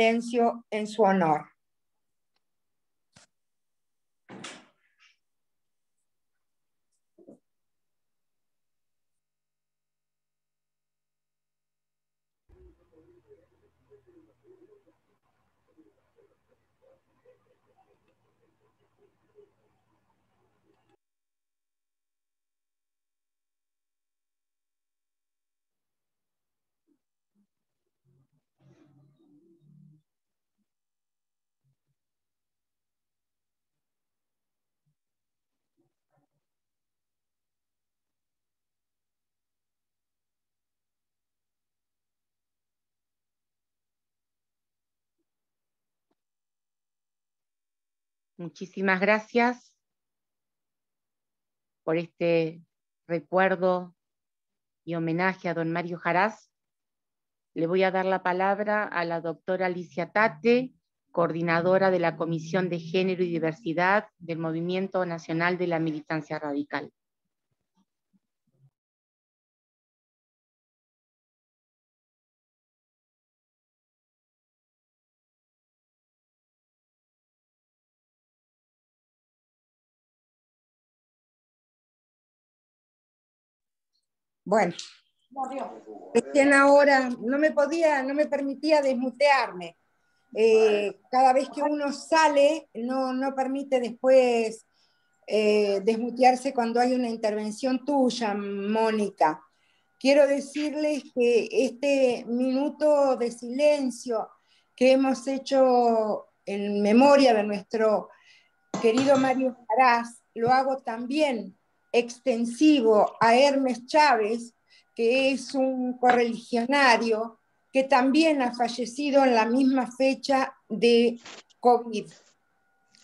silencio en su honor. Muchísimas gracias por este recuerdo y homenaje a don Mario Jaraz. Le voy a dar la palabra a la doctora Alicia Tate, coordinadora de la Comisión de Género y Diversidad del Movimiento Nacional de la Militancia Radical. Bueno. Cristian ahora no me podía, no me permitía desmutearme. Eh, cada vez que uno sale, no, no permite después eh, desmutearse cuando hay una intervención tuya, Mónica. Quiero decirles que este minuto de silencio que hemos hecho en memoria de nuestro querido Mario Farás, lo hago también extensivo a Hermes Chávez, que es un correligionario que también ha fallecido en la misma fecha de COVID.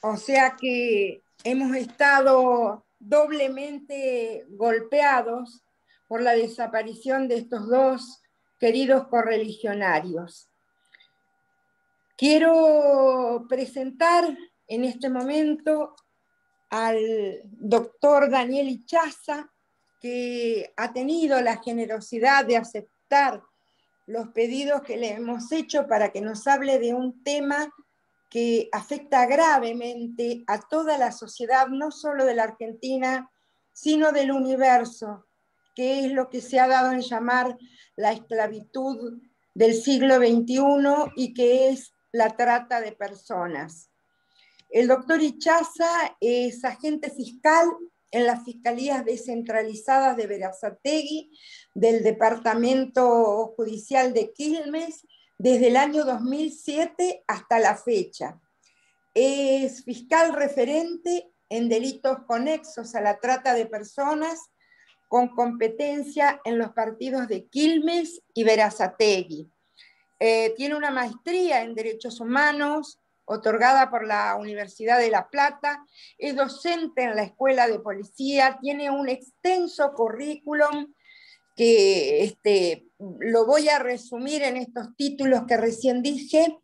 O sea que hemos estado doblemente golpeados por la desaparición de estos dos queridos correligionarios. Quiero presentar en este momento al doctor Daniel Ichaza, que ha tenido la generosidad de aceptar los pedidos que le hemos hecho para que nos hable de un tema que afecta gravemente a toda la sociedad, no solo de la Argentina, sino del universo, que es lo que se ha dado en llamar la esclavitud del siglo XXI y que es la trata de personas. El doctor Ichaza es agente fiscal en las fiscalías descentralizadas de Verazategui, del Departamento Judicial de Quilmes, desde el año 2007 hasta la fecha. Es fiscal referente en delitos conexos a la trata de personas con competencia en los partidos de Quilmes y Verazategui. Eh, tiene una maestría en derechos humanos, otorgada por la Universidad de La Plata, es docente en la Escuela de Policía, tiene un extenso currículum que este, lo voy a resumir en estos títulos que recién dije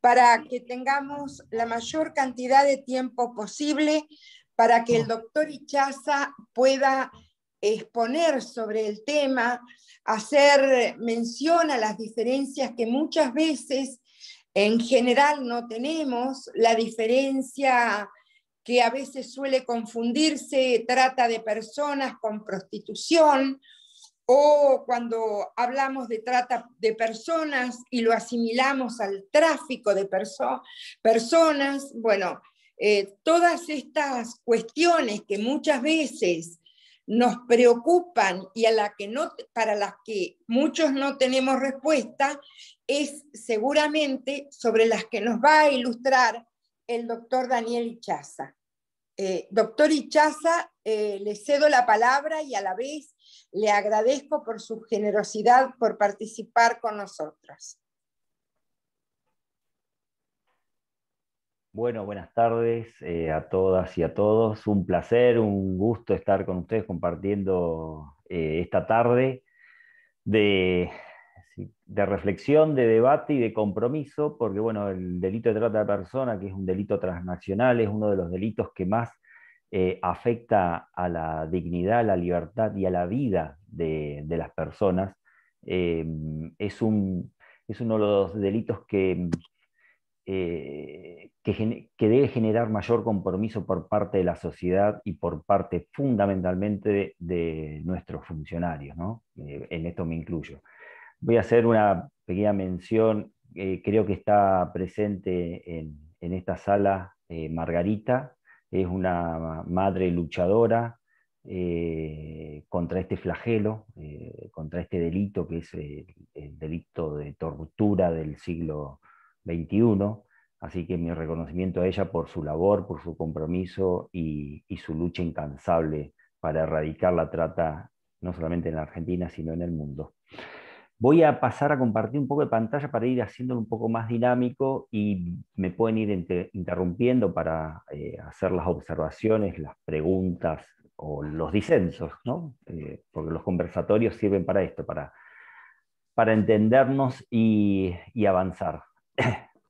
para que tengamos la mayor cantidad de tiempo posible para que el mm. doctor Ichaza pueda exponer sobre el tema, hacer mención a las diferencias que muchas veces en general no tenemos la diferencia que a veces suele confundirse, trata de personas con prostitución, o cuando hablamos de trata de personas y lo asimilamos al tráfico de personas, bueno, eh, todas estas cuestiones que muchas veces nos preocupan y a que no, para las que muchos no tenemos respuesta, es seguramente sobre las que nos va a ilustrar el doctor Daniel Ichaza. Eh, doctor Ichaza, eh, le cedo la palabra y a la vez le agradezco por su generosidad por participar con nosotros. Bueno, buenas tardes eh, a todas y a todos. Un placer, un gusto estar con ustedes compartiendo eh, esta tarde de, reflexión, de debate y de compromiso, porque bueno, el delito de trata de personas, que es un delito transnacional, es uno de los delitos que más eh, afecta a la dignidad, a la libertad y a la vida de, de las personas. Em, es, un, es uno de los delitos que eh, que, debe generar mayor compromiso por parte de la sociedad y por parte fundamentalmente de, nuestros funcionarios. Eh, en esto me incluyo. Voy a hacer una pequeña mención, eh, creo que está presente en, en esta sala Margarita, es una madre luchadora. contra este flagelo, contra este delito que es el delito de tortura del siglo 21, así que mi reconocimiento a ella por su labor, por su compromiso y, su lucha incansable para erradicar la trata, no solamente en la Argentina, sino en el mundo. Voy a pasar a compartir un poco de pantalla para ir haciéndolo un poco más dinámico y me pueden ir interrumpiendo para eh, hacer las observaciones, las preguntas o los disensos, eh, porque los conversatorios sirven para esto, para, para entendernos y avanzar.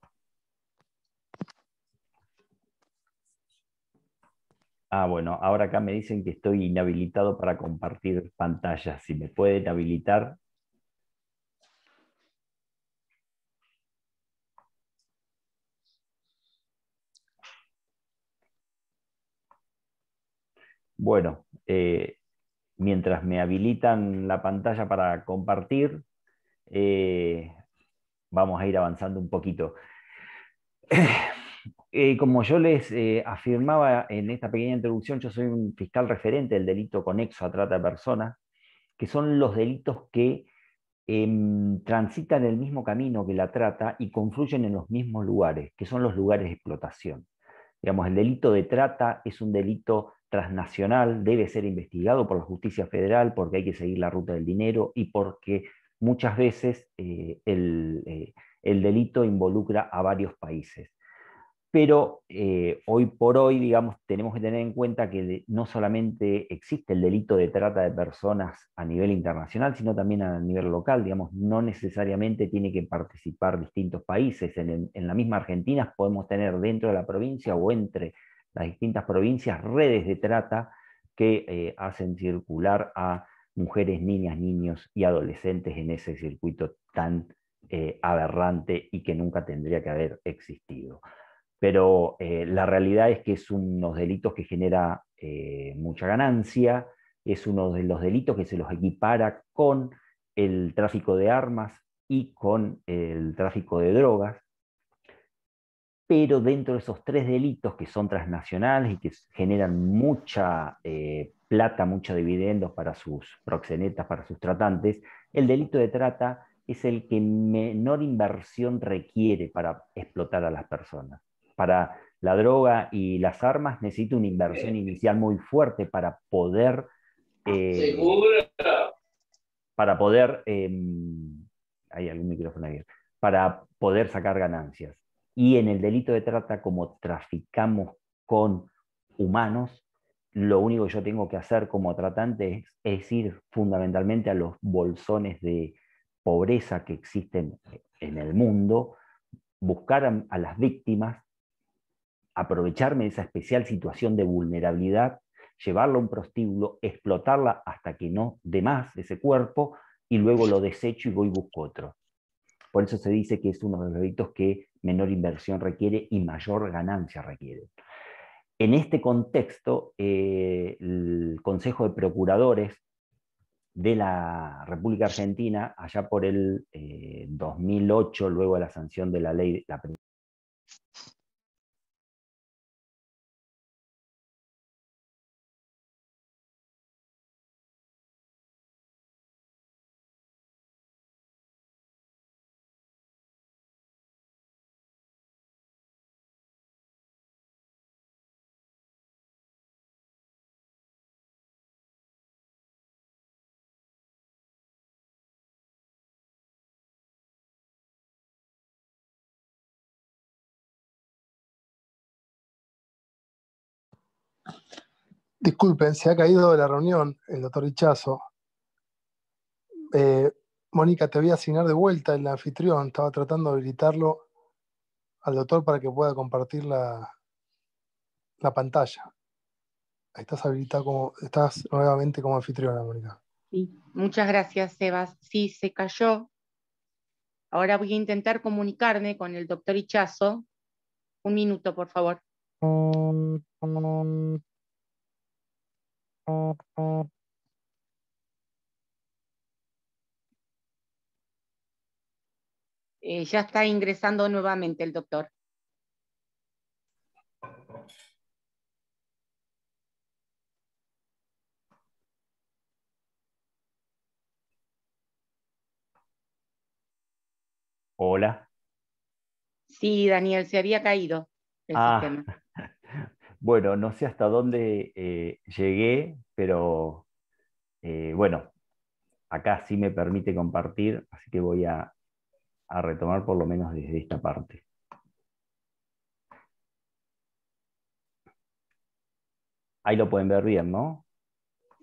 Ah, bueno, ahora acá me dicen que estoy inhabilitado para compartir pantalla. Si me pueden habilitar. Bueno, eh, mientras me habilitan la pantalla para compartir, eh, vamos a ir avanzando un poquito. Eh, eh, como yo les eh, afirmaba en esta pequeña introducción, yo soy un fiscal referente del delito conexo a trata de personas, que son los delitos que em, transitan el mismo camino que la trata y confluyen en los mismos lugares, que son los lugares de explotación. Digamos, el delito de trata es un delito transnacional, debe ser investigado por la justicia federal porque hay que seguir la ruta del dinero y porque muchas veces eh, eh, el, delito involucra a varios países. Pero eh, hoy por hoy, digamos, tenemos que tener en cuenta que no solamente existe el delito de trata de personas a nivel internacional, sino también a nivel local. Digamos, no necesariamente tiene que participar distintos países. en la misma Argentina podemos tener dentro de la provincia o entre las distintas provincias redes de trata que hacen circular a mujeres, niñas, niños y adolescentes en ese circuito tan eh, aberrante y que nunca tendría que haber existido. Pero eh, la realidad es que es unos delitos que genera eh, mucha ganancia, es uno de los delitos que se los equipara con el tráfico de armas y con el tráfico de drogas, pero dentro de esos tres delitos que son transnacionales y que generan mucha eh, plata, muchos dividendos para sus proxenetas, para sus tratantes, el delito de trata es el que menor inversión requiere para explotar a las personas. Para la droga y las armas necesita una inversión eh, inicial muy fuerte para poder... Ah, eh, para poder... Em, hay algún micrófono abierto. Para poder sacar ganancias. Y en el delito de trata, como traficamos con humanos, lo único que yo tengo que hacer como tratante es, ir fundamentalmente a los bolsones de pobreza que existen en el mundo, buscar a, las víctimas, aprovecharme de esa especial situación de vulnerabilidad, llevarla a un prostíbulo, explotarla hasta que no dé más ese cuerpo y luego lo desecho y voy y busco otro. Por eso se dice que es uno de los delitos que menor inversión requiere y mayor ganancia requiere. En este contexto, eh, el Consejo de Procuradores de la República Argentina, allá por el 2008, eh, luego de la sanción de la ley, la Disculpen, se ha caído de la reunión el doctor Hichazo. Eh, Mónica, te voy a asignar de vuelta el anfitrión. Estaba tratando de habilitarlo al doctor para que pueda compartir la, pantalla. estás habilitado como, estás nuevamente como anfitriona, Mónica. muchas gracias, Sebas. Sí, se cayó. Ahora voy a intentar comunicarme con el doctor Hichazo. Un minuto, por favor. Mm, mm, eh, ya está ingresando nuevamente el doctor. Hola. Sí, Daniel, se había caído el ah. sistema. Bueno, no sé hasta dónde eh, llegué, pero eh, bueno, acá sí me permite compartir, así que voy a, a retomar por lo menos desde esta parte. Ahí lo pueden ver bien, ¿no?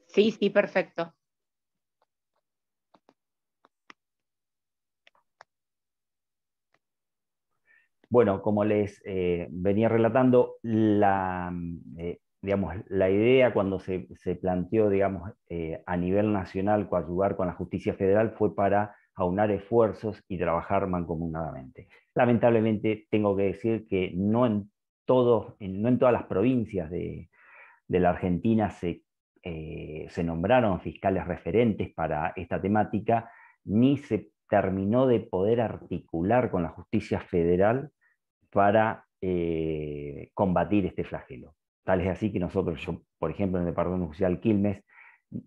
Sí, sí, perfecto. Bueno, como les eh, venía relatando, la, eh, digamos, la idea cuando se, planteó digamos, eh, a nivel nacional coadyuvar con la justicia federal fue para aunar esfuerzos y trabajar mancomunadamente. Lamentablemente tengo que decir que no en, no en todas las provincias de, la Argentina se, se nombraron fiscales referentes para esta temática, ni se terminó de poder articular con la justicia federal para eh, combatir este flagelo. Tal es así que nosotros, yo, por ejemplo, en el Departamento Judicial Quilmes,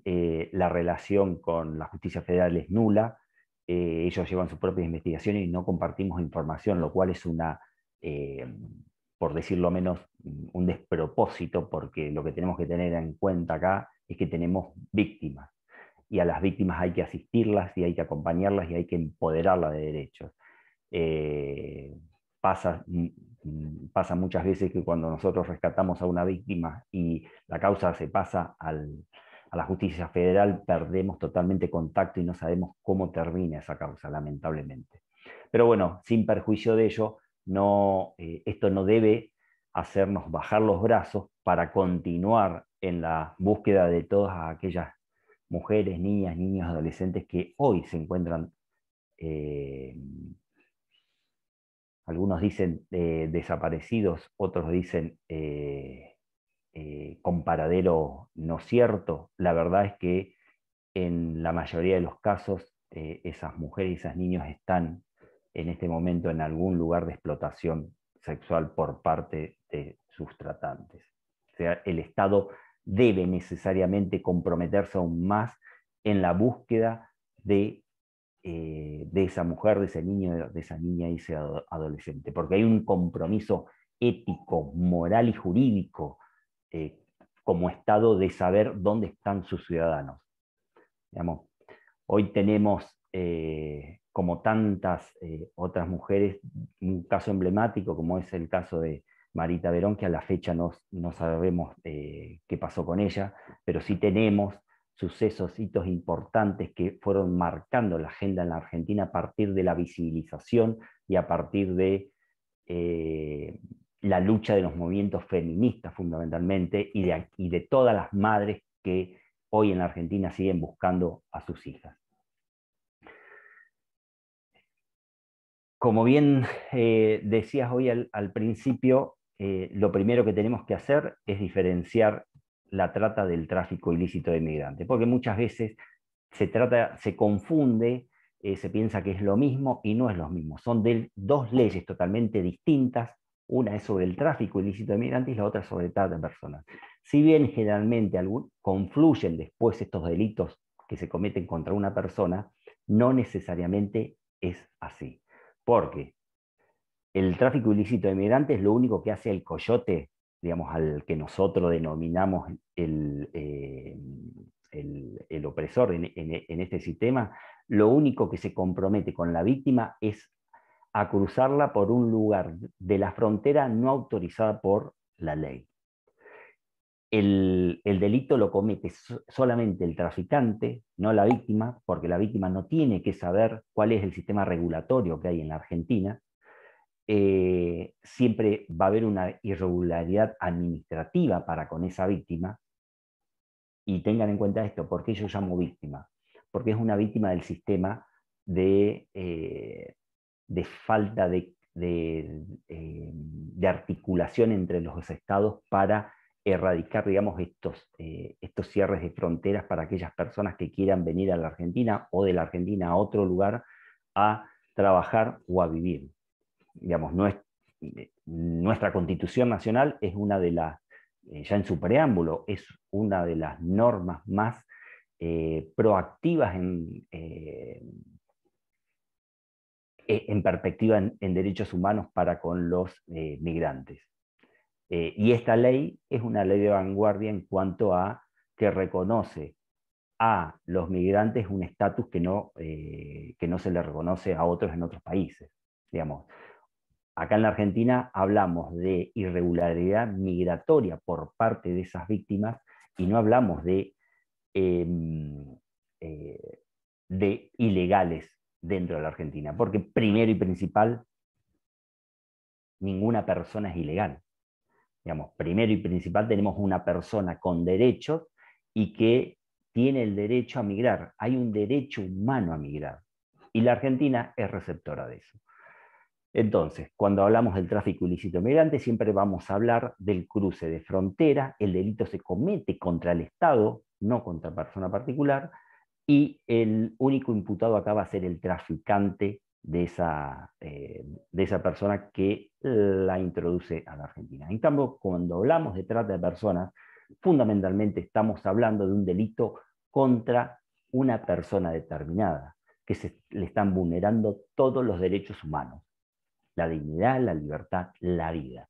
eh, la relación con la justicia federal es nula, eh, ellos llevan sus propias investigaciones y no compartimos información, lo cual es una, por decirlo menos, un despropósito, porque lo que tenemos que tener en cuenta acá es que tenemos víctimas y a las víctimas hay que asistirlas y hay que acompañarlas y hay que empoderarlas de derechos. Eh, pasa, mm, pasa muchas veces que cuando nosotros rescatamos a una víctima y la causa se pasa a la justicia federal, perdemos totalmente contacto y no sabemos cómo termina esa causa, lamentablemente. Pero bueno, sin perjuicio de ello, no, eh, esto no debe hacernos bajar los brazos para continuar en la búsqueda de todas aquellas mujeres, niñas, niños, adolescentes que hoy se encuentran eh, algunos dicen eh, desaparecidos, otros dicen eh, eh, con paradero no cierto. La verdad es que en la mayoría de los casos esas mujeres y esos niños están en este momento en algún lugar de explotación sexual por parte de sus tratantes. O sea, el Estado debe necesariamente comprometerse aún más en la búsqueda de eh, de esa mujer, de ese niño, de esa niña y ese adolescente, porque hay un compromiso ético, moral y jurídico eh, como Estado de saber dónde están sus ciudadanos. hoy tenemos, eh, como tantas otras mujeres, un caso emblemático como es el caso de Marita Verón, que a la fecha no, no sabemos qué pasó con ella, pero sí tenemos sucesos, hitos importantes que fueron marcando la agenda en la Argentina a partir de la visibilización y a partir de eh, la lucha de los movimientos feministas fundamentalmente y de, todas las madres que hoy en la Argentina siguen buscando a sus hijas. Como bien eh, decías hoy al, principio, eh, lo primero que tenemos que hacer es diferenciar la trata del tráfico ilícito de migrantes, porque muchas veces se, trata, se confunde, eh, se piensa que es lo mismo y no es lo mismo. Son de, dos leyes totalmente distintas, una es sobre el tráfico ilícito de migrantes y la otra sobre trata de personas. Si bien generalmente confluyen después estos delitos que se cometen contra una persona, no necesariamente es así, porque el tráfico ilícito de migrantes lo único que hace el coyote digamos, al que nosotros denominamos el, eh, opresor en, este sistema, lo único que se compromete con la víctima es a cruzarla por un lugar de la frontera no autorizada por la ley. El, delito lo comete solamente el traficante, no la víctima, porque la víctima no tiene que saber cuál es el sistema regulatorio que hay en la Argentina, eh, siempre va a haber una irregularidad administrativa para con esa víctima. Y tengan en cuenta esto, porque yo llamo víctima? Porque es una víctima del sistema de, eh, de falta eh, de, articulación entre los estados para erradicar, digamos, estos, estos cierres de fronteras para aquellas personas que quieran venir a la Argentina o de la Argentina a otro lugar a trabajar o a vivir digamos, nuestra constitución nacional es una de las, eh, ya en su preámbulo, es una de las normas más eh, proactivas en, eh, e, en perspectiva en, derechos humanos para con los migrantes. y esta ley es una ley de vanguardia en cuanto a que reconoce a los migrantes un estatus que, no, que no se le reconoce a otros en otros países. Digamos, Acá en la Argentina hablamos de irregularidad migratoria por parte de esas víctimas y no hablamos de, em, eh, de ilegales dentro de la Argentina, porque primero y principal, ninguna persona es ilegal. Digamos, primero y principal tenemos una persona con derechos y que tiene el derecho a migrar. Hay un derecho humano a migrar. Y la Argentina es receptora de eso. Entonces, cuando hablamos del tráfico ilícito migrante, siempre vamos a hablar del cruce de frontera, el delito se comete contra el Estado, no contra persona particular, y el único imputado acá va a ser el traficante de esa, eh, de esa persona que la introduce a la Argentina. En cambio, cuando hablamos de trata de personas, fundamentalmente estamos hablando de un delito contra una persona determinada, que se, le están vulnerando todos los derechos humanos la dignidad, la libertad, la vida.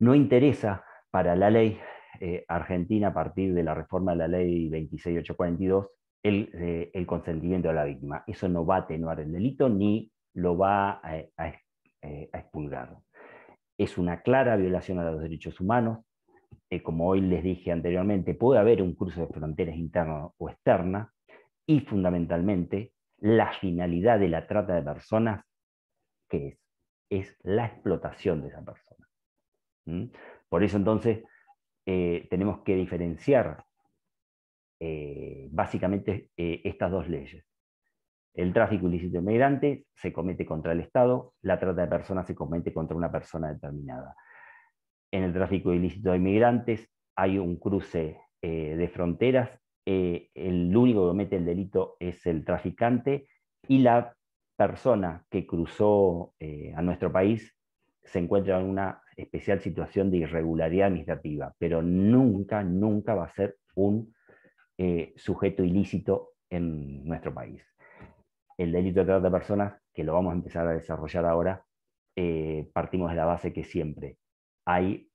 No interesa para la ley eh, argentina a partir de la reforma de la ley 26842 el, eh, el consentimiento de la víctima. Eso no va a atenuar el delito ni lo va a, eh, expulgar. Es una clara violación a los derechos humanos. como hoy les dije anteriormente, puede haber un curso de fronteras interna o externa y fundamentalmente la finalidad de la trata de personas es? Es la explotación de esa persona. Por eso entonces eh, tenemos que diferenciar eh, básicamente eh, estas dos leyes. El tráfico ilícito de migrantes se comete contra el Estado, la trata de personas se comete contra una persona determinada. En el tráfico ilícito de inmigrantes hay un cruce de fronteras, el único que comete el delito es el traficante y la persona que cruzó eh, a nuestro país se encuentra en una especial situación de irregularidad administrativa, pero nunca, nunca va a ser un eh, sujeto ilícito en nuestro país. El delito de trata de personas, que lo vamos a empezar a desarrollar ahora, eh, partimos de la base que siempre hay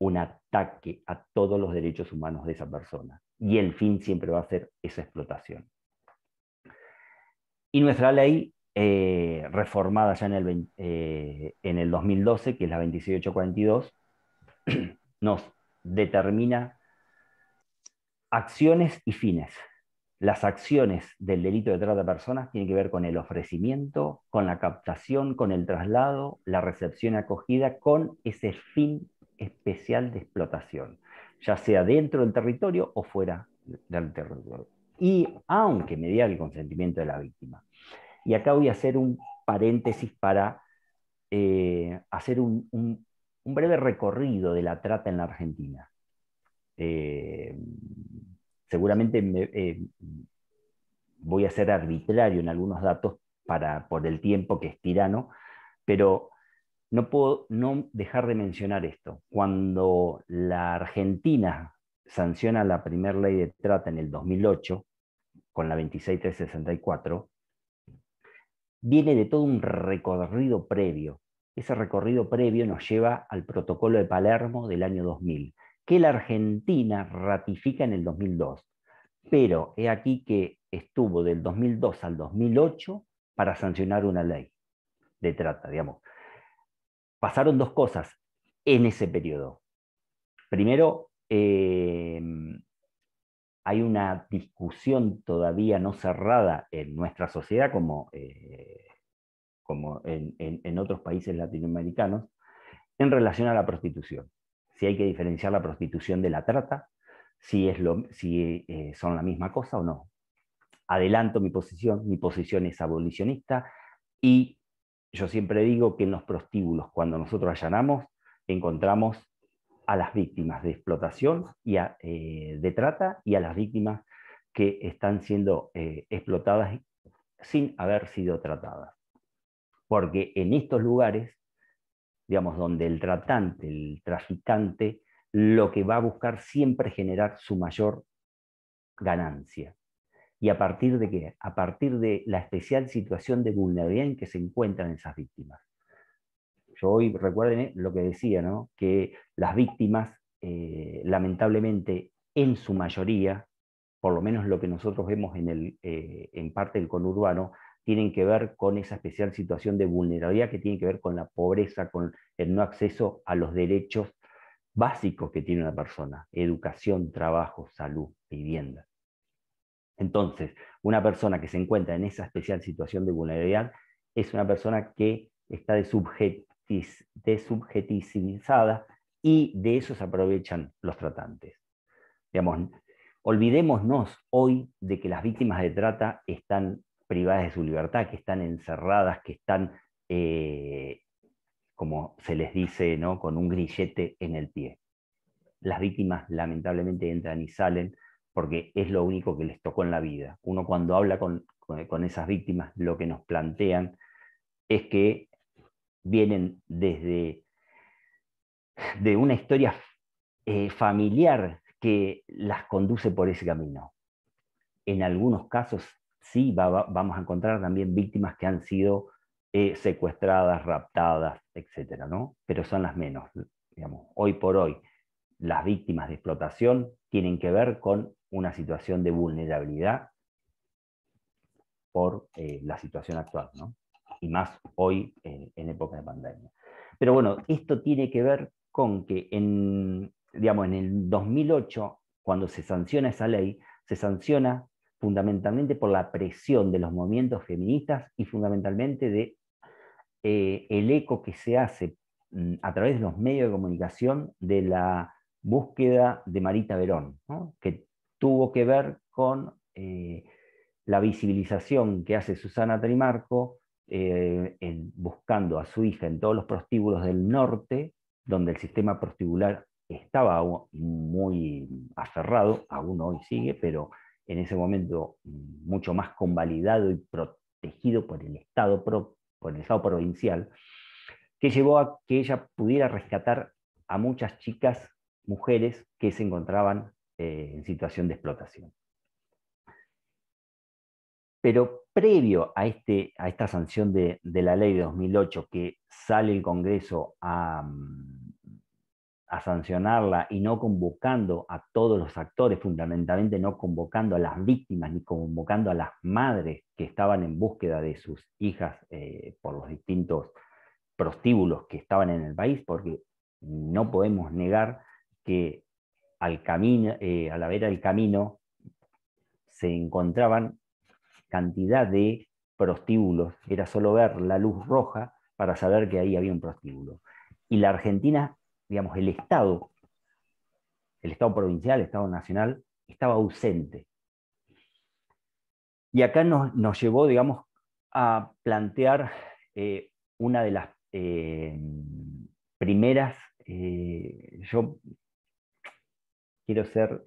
un ataque a todos los derechos humanos de esa persona y el fin siempre va a ser esa explotación. Y nuestra ley eh, reformada ya en el, eh, en el 2012, que es la 26842, nos determina acciones y fines. Las acciones del delito de trata de personas tienen que ver con el ofrecimiento, con la captación, con el traslado, la recepción y acogida, con ese fin especial de explotación, ya sea dentro del territorio o fuera del territorio. Y aunque mediante el consentimiento de la víctima. Y acá voy a hacer un paréntesis para eh, hacer un, breve recorrido de la trata en la Argentina. Eh, seguramente eh, voy a ser arbitrario en algunos datos para, por el tiempo que es tirano, pero no puedo no dejar de mencionar esto. Cuando la Argentina sanciona la primera ley de trata en el 2008, con la 26364, viene de todo un recorrido previo. Ese recorrido previo nos lleva al protocolo de Palermo del año 2000, que la Argentina ratifica en el 2002. Pero he aquí que estuvo del 2002 al 2008 para sancionar una ley de trata, digamos. Pasaron dos cosas en ese periodo. Primero, eh, hay una discusión todavía no cerrada en nuestra sociedad como, eh, como en, otros países latinoamericanos en relación a la prostitución. Si hay que diferenciar la prostitución de la trata, si, es lo, si eh, son la misma cosa o no. Adelanto mi posición, mi posición es abolicionista y yo siempre digo que en los prostíbulos, cuando nosotros allanamos, encontramos a las víctimas de explotación y eh, de trata y a las víctimas que están siendo eh, explotadas sin haber sido tratadas. Porque en estos lugares, digamos, donde el tratante, el traficante, lo que va a buscar siempre es generar su mayor ganancia. ¿Y a partir de qué? A partir de la especial situación de vulnerabilidad en que se encuentran esas víctimas hoy recuerden eh, lo que decía, que las víctimas, eh, lamentablemente, en su mayoría, por lo menos lo que nosotros vemos en, el, eh, en parte del conurbano, tienen que ver con esa especial situación de vulnerabilidad que tiene que ver con la pobreza, con el no acceso a los derechos básicos que tiene una persona, educación, trabajo, salud, vivienda. Entonces, una persona que se encuentra en esa especial situación de vulnerabilidad es una persona que está de subjet, desubjetivizada y de eso se aprovechan los tratantes. Digamos, olvidémonos hoy de que las víctimas de trata están privadas de su libertad, que están encerradas, que están, eh, como se les dice, ¿no? con un grillete en el pie. Las víctimas lamentablemente entran y salen porque es lo único que les tocó en la vida. Uno cuando habla con esas víctimas, lo que nos plantean es que vienen desde de una historia eh, familiar que las conduce por ese camino. En algunos casos sí vamos a encontrar también víctimas que han sido eh, secuestradas, raptadas, etcétera, ¿no? Pero son las menos, digamos, hoy por hoy. Las víctimas de explotación tienen que ver con una situación de vulnerabilidad por eh, la situación actual, ¿no? y más hoy eh, en, época de pandemia. Pero bueno, esto tiene que ver con que en, el 2008, cuando se sanciona esa ley, se sanciona fundamentalmente por la presión de los movimientos feministas y fundamentalmente de eh, el eco que se hace mm, a través de los medios de comunicación de la búsqueda de Marita Verón, que tuvo que ver con eh, la visibilización que hace Susana Trimarco eh, buscando a su hija en todos los prostíbulos del norte, donde el sistema prostibular estaba muy aferrado, aún hoy sigue, pero en ese momento mm, mucho más convalidado y protegido por el Estado, el Estado provincial, que llevó a que ella pudiera rescatar a muchas chicas, mujeres que se encontraban eh, en situación de explotación. Pero previo a, este, a esta sanción de, la ley de 2008 que sale el Congreso mm, a, sancionarla y no convocando a todos los actores, fundamentalmente no convocando a las víctimas ni convocando a las madres que estaban en búsqueda de sus hijas eh, por los distintos prostíbulos que estaban en el país, porque no podemos negar que al camino, eh, a la vera del camino se encontraban cantidad de prostíbulos, era solo ver la luz roja para saber que ahí había un prostíbulo. Y la Argentina, digamos, el Estado, el Estado provincial, el Estado nacional, estaba ausente. Y acá nos, llevó, digamos, a plantear eh, una de las eh, primeras, eh, yo quiero ser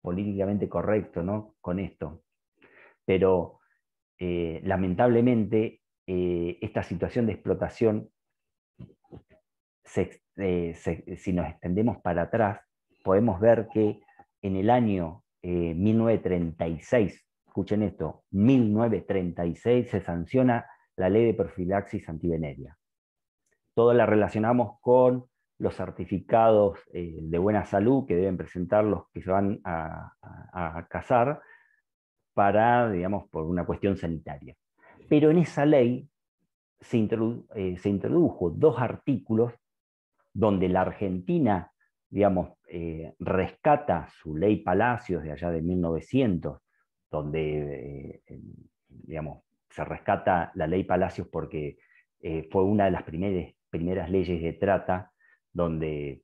políticamente correcto ¿no? con esto, pero eh, lamentablemente, eh, esta situación de explotación, eh, si nos extendemos para atrás, podemos ver que en el año 1936, escuchen esto, 1936 se sanciona la ley de profilaxis antiveneria. Todo la relacionamos con los certificados de buena salud que deben presentar los que se van a, a, a casar para, digamos, por una cuestión sanitaria. Pero en esa ley eh, se, introdujo dos artículos donde la Argentina, digamos, eh, rescata su ley Palacios de allá de 1900, donde, eh, digamos, se rescata la ley Palacios porque fue una de las primeras, primeras leyes de trata donde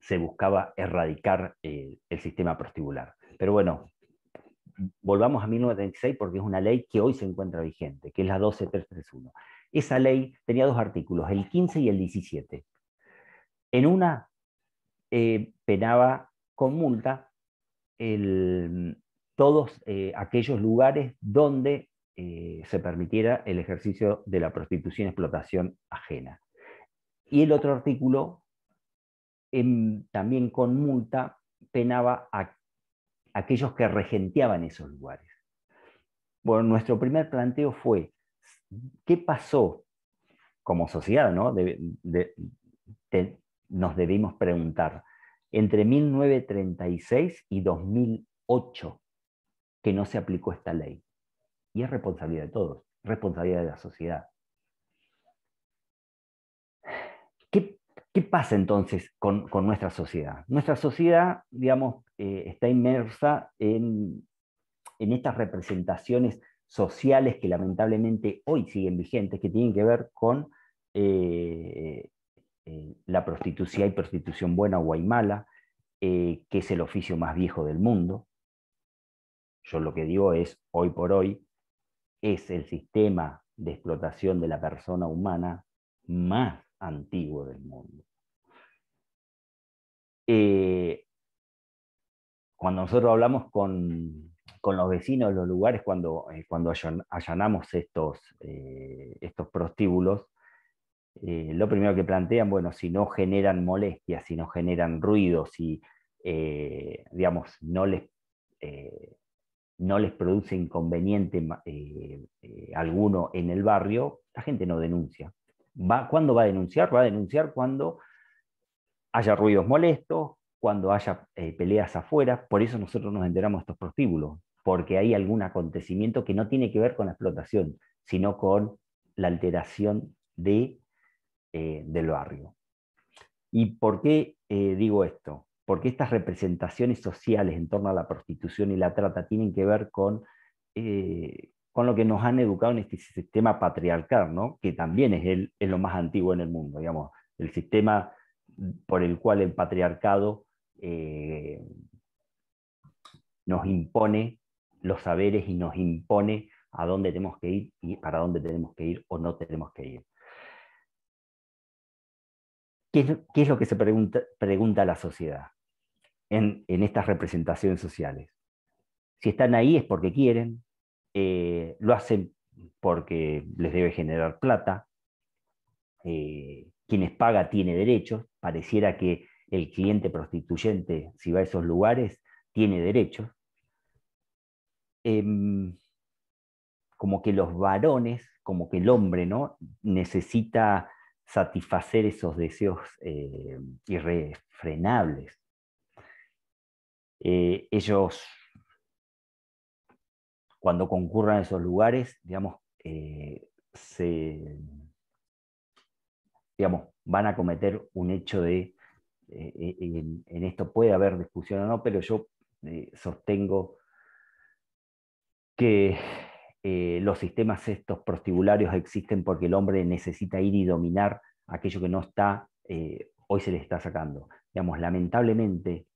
se buscaba erradicar el sistema prostibular. Pero bueno, volvamos a 1936 porque es una ley que hoy se encuentra vigente, que es la 12331. Esa ley tenía dos artículos, el 15 y el 17. En una eh, penaba con multa todos eh, aquellos lugares donde eh, se permitiera el ejercicio de la prostitución y explotación ajena. Y el otro artículo, también con multa, penaba a aquellos que regenteaban esos lugares. Bueno, nuestro primer planteo fue, ¿qué pasó como sociedad? ¿no? nos debimos preguntar, entre 1936 y 2008, que no se aplicó esta ley. Y es responsabilidad de todos, responsabilidad de la sociedad. ¿Qué pasa entonces con, nuestra sociedad? Nuestra sociedad, digamos, eh, está inmersa en, estas representaciones sociales que lamentablemente hoy siguen vigentes, que tienen que ver con eh, eh, la prostitución, y prostitución buena o guaymala, mala, que es el oficio más viejo del mundo. Yo lo que digo es, hoy por hoy, es el sistema de explotación de la persona humana más antiguo del mundo. Eh, cuando nosotros hablamos con, los vecinos de los lugares, cuando, eh, cuando allanamos estos, eh, estos prostíbulos, lo primero que plantean, bueno, si no generan molestias, si no generan ruido, si, digamos, no les, no les produce inconveniente alguno en el barrio, la gente no denuncia. Va, ¿Cuándo va a denunciar? Va a denunciar cuando haya ruidos molestos, cuando haya eh, peleas afuera. Por eso nosotros nos enteramos de estos prostíbulos, porque hay algún acontecimiento que no tiene que ver con la explotación, sino con la alteración de, eh, del barrio. ¿Y por qué eh, digo esto? Porque estas representaciones sociales en torno a la prostitución y la trata tienen que ver con, con lo que nos han educado en este sistema patriarcal, ¿no? que también es, el, lo más antiguo en el mundo, digamos, el sistema por el cual el patriarcado eh, nos impone los saberes y nos impone a dónde tenemos que ir y para dónde tenemos que ir o no tenemos que ir. ¿Qué es, lo que se pregunta, pregunta la sociedad en, en estas representaciones sociales? Si están ahí es porque quieren, eh, lo hacen porque les debe generar plata, eh, quienes paga tiene derechos, pareciera que el cliente prostituyente, si va a esos lugares, tiene derechos. Em, como que los varones, como que el hombre, ¿no? Necesita satisfacer esos deseos eh, irrefrenables. ellos cuando concurran esos lugares, digamos, eh, se, digamos, van a cometer un hecho de, eh, eh, en, esto puede haber discusión o no, pero yo sostengo que los sistemas estos prostibularios existen porque el hombre necesita ir y dominar aquello que no está, hoy se le está sacando. Digamos, lamentablemente,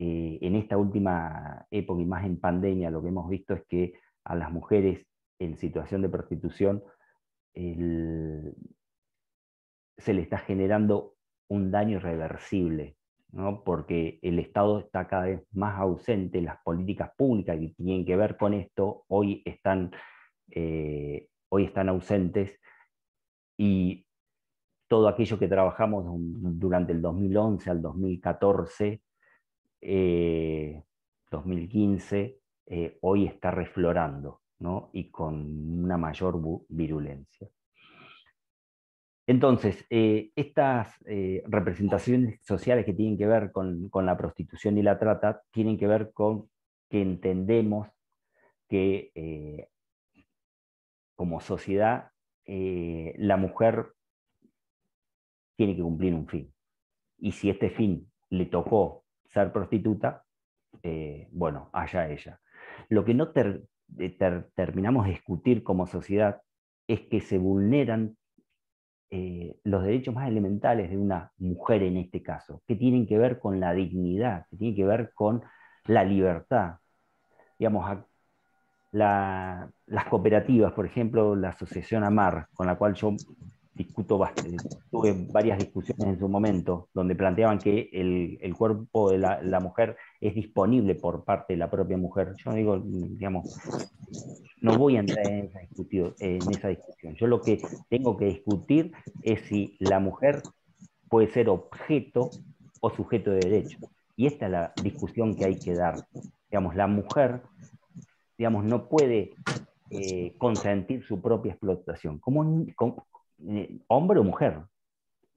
eh, en esta última época y más en pandemia, lo que hemos visto es que a las mujeres en situación de prostitución se le está generando un daño irreversible, porque el Estado está cada vez más ausente, las políticas públicas que tienen que ver con esto hoy están, eh, hoy están ausentes y todo aquello que trabajamos durante el 2011 al 2014 2015 eh, eh, hoy está reflorando ¿no? y con una mayor virulencia. Entonces, eh, estas representaciones sociales que tienen que ver con, la prostitución y la trata tienen que ver con que entendemos que como sociedad la mujer tiene que cumplir un fin. Y si este fin le tocó ser prostituta, eh, bueno, allá ella. Lo que no eh, terminamos de discutir como sociedad es que se vulneran eh, los derechos más elementales de una mujer en este caso, que tienen que ver con la dignidad, que tienen que ver con la libertad. Digamos, las cooperativas, por ejemplo, la Asociación Amar, con la cual yo discuto, bastante. Eh, tuve varias discusiones en su momento, donde planteaban que el, cuerpo de la, mujer es disponible por parte de la propia mujer. Yo digo, digamos, no voy a entrar en esa, discusión. Yo lo que tengo que discutir es si la mujer puede ser objeto o sujeto de derecho. Y esta es la discusión que hay que dar. Digamos, la mujer digamos, no puede eh, consentir su propia explotación. Como, hombre o mujer,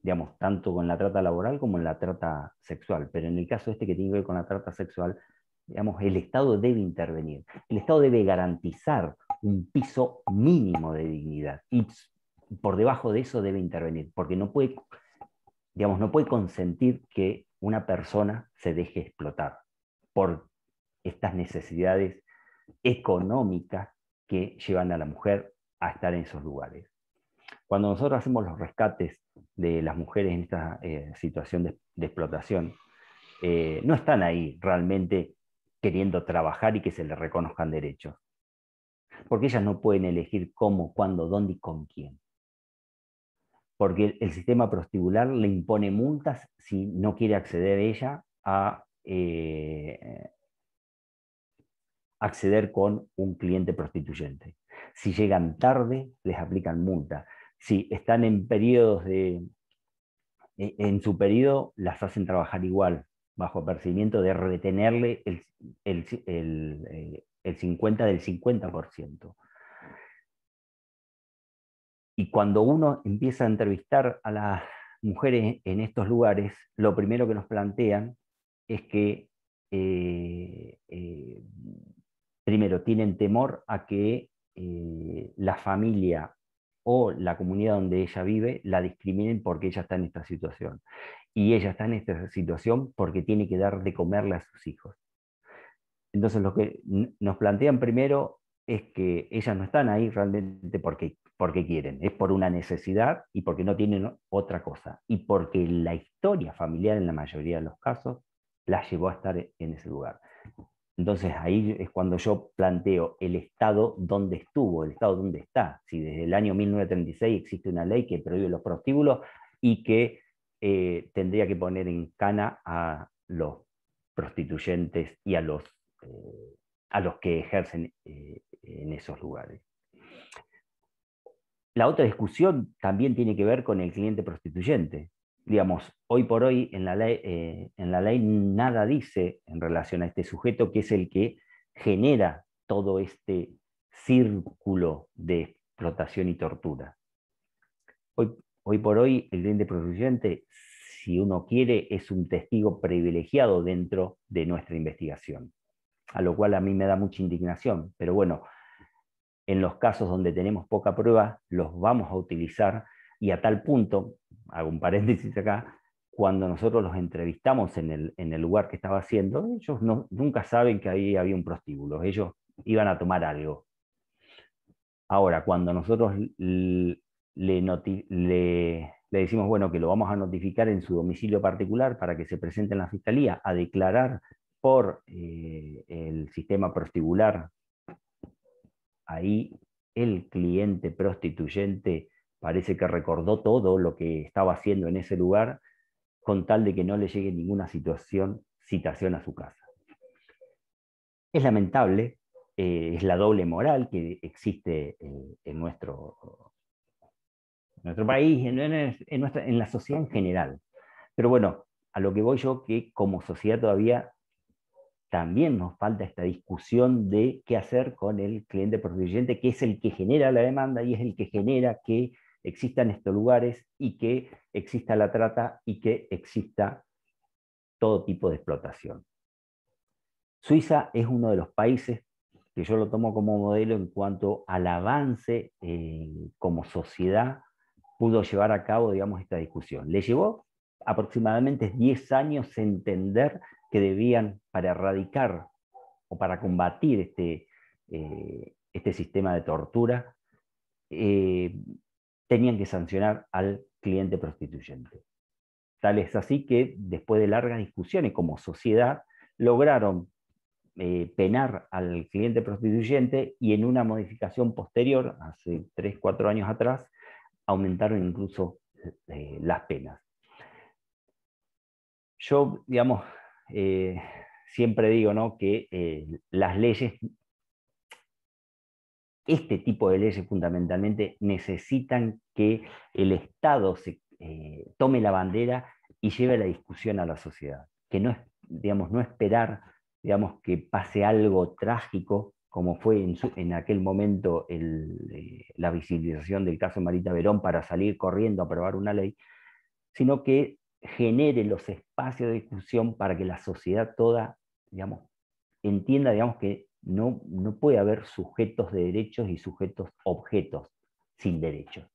digamos, tanto con la trata laboral como en la trata sexual. Pero en el caso este que tiene que ver con la trata sexual, digamos, el Estado debe intervenir. El Estado debe garantizar un piso mínimo de dignidad y por debajo de eso debe intervenir, porque no puede, digamos, no puede consentir que una persona se deje explotar por estas necesidades económicas que llevan a la mujer a estar en esos lugares. Cuando nosotros hacemos los rescates de las mujeres en esta eh, situación de, explotación, eh, no están ahí realmente queriendo trabajar y que se les reconozcan derechos. Porque ellas no pueden elegir cómo, cuándo, dónde y con quién. Porque el, sistema prostibular le impone multas si no quiere acceder ella a eh, acceder con un cliente prostituyente. Si llegan tarde, les aplican multas si están en periodos de, eh, en su periodo, las hacen trabajar igual, bajo percibimiento de retenerle el, el, el, eh, el 50 del 50%. Y cuando uno empieza a entrevistar a las mujeres en estos lugares, lo primero que nos plantean es que, eh, primero, tienen temor a que la familia o la comunidad donde ella vive la discriminen porque ella está en esta situación. Y ella está en esta situación porque tiene que dar de comerle a sus hijos. Entonces lo que nos plantean primero es que ellas no están ahí realmente porque, porque quieren, es por una necesidad y porque no tienen otra cosa, y porque la historia familiar en la mayoría de los casos las llevó a estar e-, en ese lugar. Entonces ahí es cuando yo planteo el Estado donde estuvo, el Estado donde está. Si desde el año 1936 existe una ley que prohíbe los prostíbulos y que eh, tendría que poner en cana a los prostituyentes y a los, eh, que ejercen eh, en esos lugares. La otra discusión también tiene que ver con el cliente prostituyente digamos, hoy por hoy en la, ley, eh, en la ley nada dice en relación a este sujeto que es el que genera todo este círculo de explotación y tortura. Hoy, hoy por hoy el de prostituyente, si uno quiere, es un testigo privilegiado dentro de nuestra investigación, a lo cual a mí me da mucha indignación, pero bueno, en los casos donde tenemos poca prueba, los vamos a utilizar y a tal punto hago un paréntesis acá, cuando nosotros los entrevistamos en el, lugar que estaba haciendo, ellos nunca saben que ahí había un prostíbulo, ellos iban a tomar algo. Ahora, cuando nosotros le, decimos, bueno, que lo vamos a notificar en su domicilio particular para que se presente en la fiscalía a declarar por eh, el sistema prostibular, ahí el cliente prostituyente parece que recordó todo lo que estaba haciendo en ese lugar con tal de que no le llegue ninguna situación, citación a su casa. Es lamentable, eh, es la doble moral que existe eh, en, nuestro, nuestro, país, en, la sociedad en general. Pero bueno, a lo que voy yo, que como sociedad todavía también nos falta esta discusión de qué hacer con el cliente protegente, que es el que genera la demanda y es el que genera que existan estos lugares y que exista la trata y que exista todo tipo de explotación. Suiza es uno de los países que yo lo tomo como modelo en cuanto al avance eh, como sociedad pudo llevar a cabo, digamos, esta discusión. Le llevó aproximadamente 10 años entender que debían, para erradicar o para combatir este, eh, este sistema de tortura, eh, tenían que sancionar al cliente prostituyente. Tal es así que después de largas discusiones como sociedad, lograron eh, penar al cliente prostituyente y en una modificación posterior, hace 3, 4 años atrás, aumentaron incluso eh, las penas. Yo, digamos, eh, siempre digo ¿no? que las leyes este tipo de leyes fundamentalmente necesitan que el Estado se, eh, tome la bandera y lleve la discusión a la sociedad, que no, digamos, no esperar digamos, que pase algo trágico como fue en, en aquel momento eh, la visibilización del caso Marita Verón para salir corriendo a aprobar una ley, sino que genere los espacios de discusión para que la sociedad toda, digamos, entienda, digamos, que no, puede haber sujetos de derechos y sujetos objetos sin derechos.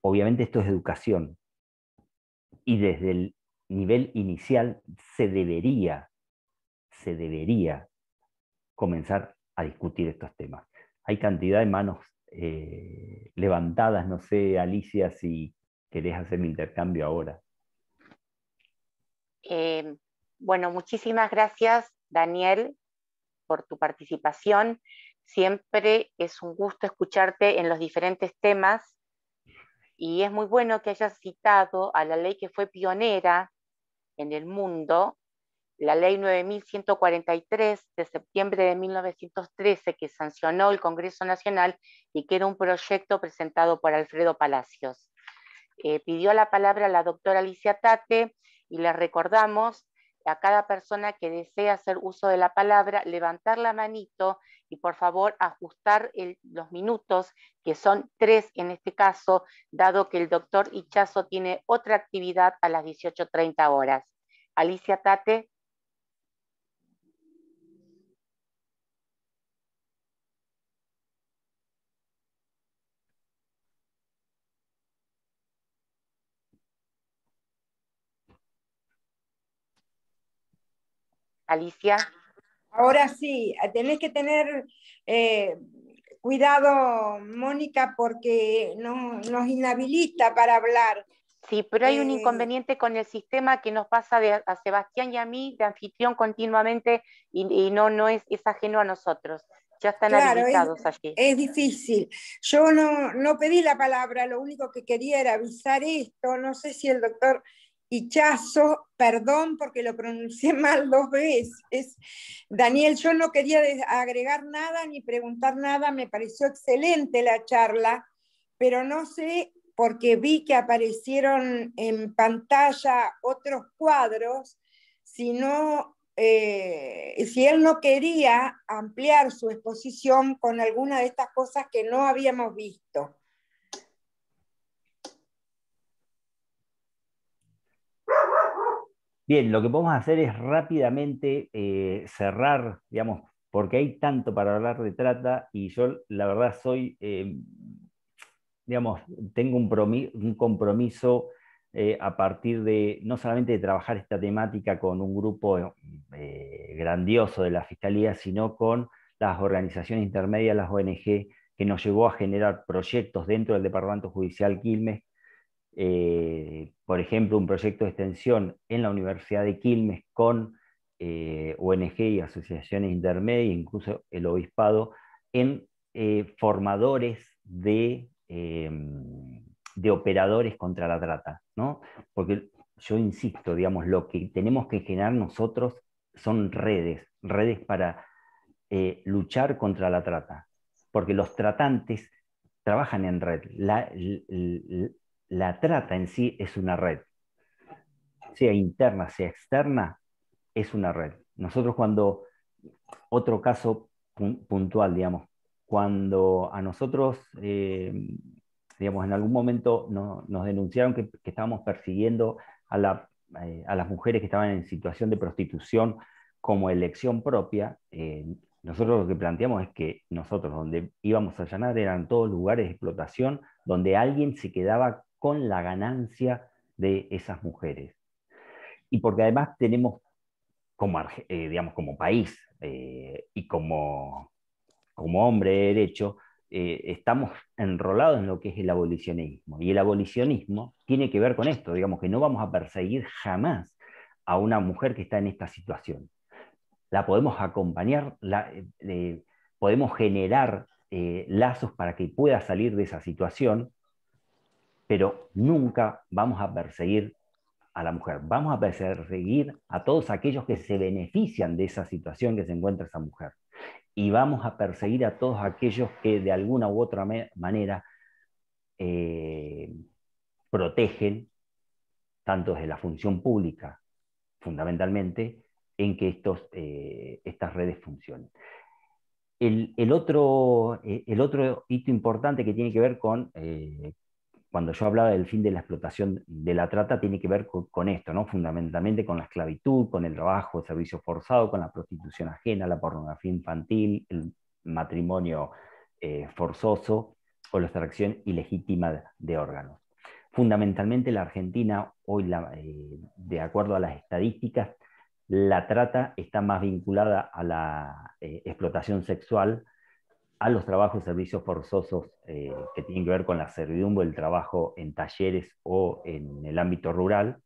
Obviamente esto es educación y desde el nivel inicial se debería, se debería comenzar a discutir estos temas. Hay cantidad de manos eh, levantadas, no sé, Alicia, si querés hacer mi intercambio ahora. Eh, bueno, muchísimas gracias, Daniel por tu participación. Siempre es un gusto escucharte en los diferentes temas y es muy bueno que hayas citado a la ley que fue pionera en el mundo, la ley 9143 de septiembre de 1913 que sancionó el Congreso Nacional y que era un proyecto presentado por Alfredo Palacios. Eh, pidió la palabra la doctora Alicia Tate y la recordamos a cada persona que desea hacer uso de la palabra levantar la manito y por favor ajustar los minutos, que son tres en este caso, dado que el doctor Ichazo tiene otra actividad a las 18.30 horas. Alicia Tate. Alicia. Ahora sí, tenés que tener eh, cuidado, Mónica, porque no, nos inhabilita para hablar. Sí, pero hay un eh, inconveniente con el sistema que nos pasa a Sebastián y a mí de anfitrión continuamente y, no, no es, ajeno a nosotros ya están habilitados es, Es difícil. Yo no, no, pedí la palabra, lo único que quería era avisar esto. No sé si el doctor Dichazo, perdón porque lo pronuncié mal dos veces. Daniel, yo no quería agregar nada ni preguntar nada, me pareció excelente la charla, pero no sé porque vi que aparecieron en pantalla otros cuadros, si, no, eh, si él no quería ampliar su exposición con alguna de estas cosas que no habíamos visto. Bien, lo que podemos hacer es rápidamente eh, cerrar, digamos, porque hay tanto para hablar de trata y yo la verdad soy, eh, digamos, tengo un, compromiso eh, a partir de no solamente de trabajar esta temática con un grupo grandioso de la Fiscalía, sino con las organizaciones intermedias, las ONG, que nos llevó a generar proyectos dentro del Departamento Judicial Quilmes eh, por ejemplo, un proyecto de extensión en la Universidad de Quilmes con eh, ONG y asociaciones intermedias, incluso el obispado, en eh, formadores de, em, de, operadores contra la trata. ¿no? Porque yo insisto, digamos, lo que tenemos que generar nosotros son redes, redes para luchar contra la trata, porque los tratantes trabajan en red la trata en sí es una red. Sea interna, sea externa, es una red. Nosotros cuando, otro caso puntual, digamos, cuando a nosotros, eh, digamos, en algún momento nos denunciaron que, estábamos persiguiendo eh, a, las mujeres que estaban en situación de prostitución como elección propia, eh, nosotros lo que planteamos es que nosotros donde íbamos a allanar eran todos lugares de explotación donde alguien se quedaba con la ganancia de esas mujeres. Y porque además tenemos como, eh, digamos, como país eh, y como, hombre de derecho, eh, estamos enrolados en lo que es el abolicionismo. Y el abolicionismo tiene que ver con esto, digamos que no vamos a perseguir jamás a una mujer que está en esta situación. La podemos acompañar, la, podemos generar lazos para que pueda salir de esa situación pero nunca vamos a perseguir a la mujer, vamos a perseguir a todos aquellos que se benefician de esa situación que se encuentra esa mujer. Y vamos a perseguir a todos aquellos que de alguna u otra manera eh, protegen, tanto desde la función pública, fundamentalmente, en que estos, eh, estas redes funcionen. El, otro, eh, el, otro, hito importante que tiene que ver con, cuando yo hablaba del fin de la explotación de la trata, tiene que ver con, esto, ¿no? fundamentalmente con la esclavitud, con el trabajo, el servicio forzado, con la prostitución ajena, la pornografía infantil, el matrimonio eh, forzoso o la extracción ilegítima de órganos. Fundamentalmente la Argentina, hoy eh, de acuerdo a las estadísticas, la trata está más vinculada a la eh, explotación sexual a los trabajos y servicios forzosos eh, que tienen que ver con la servidumbre el trabajo en talleres o en el ámbito rural,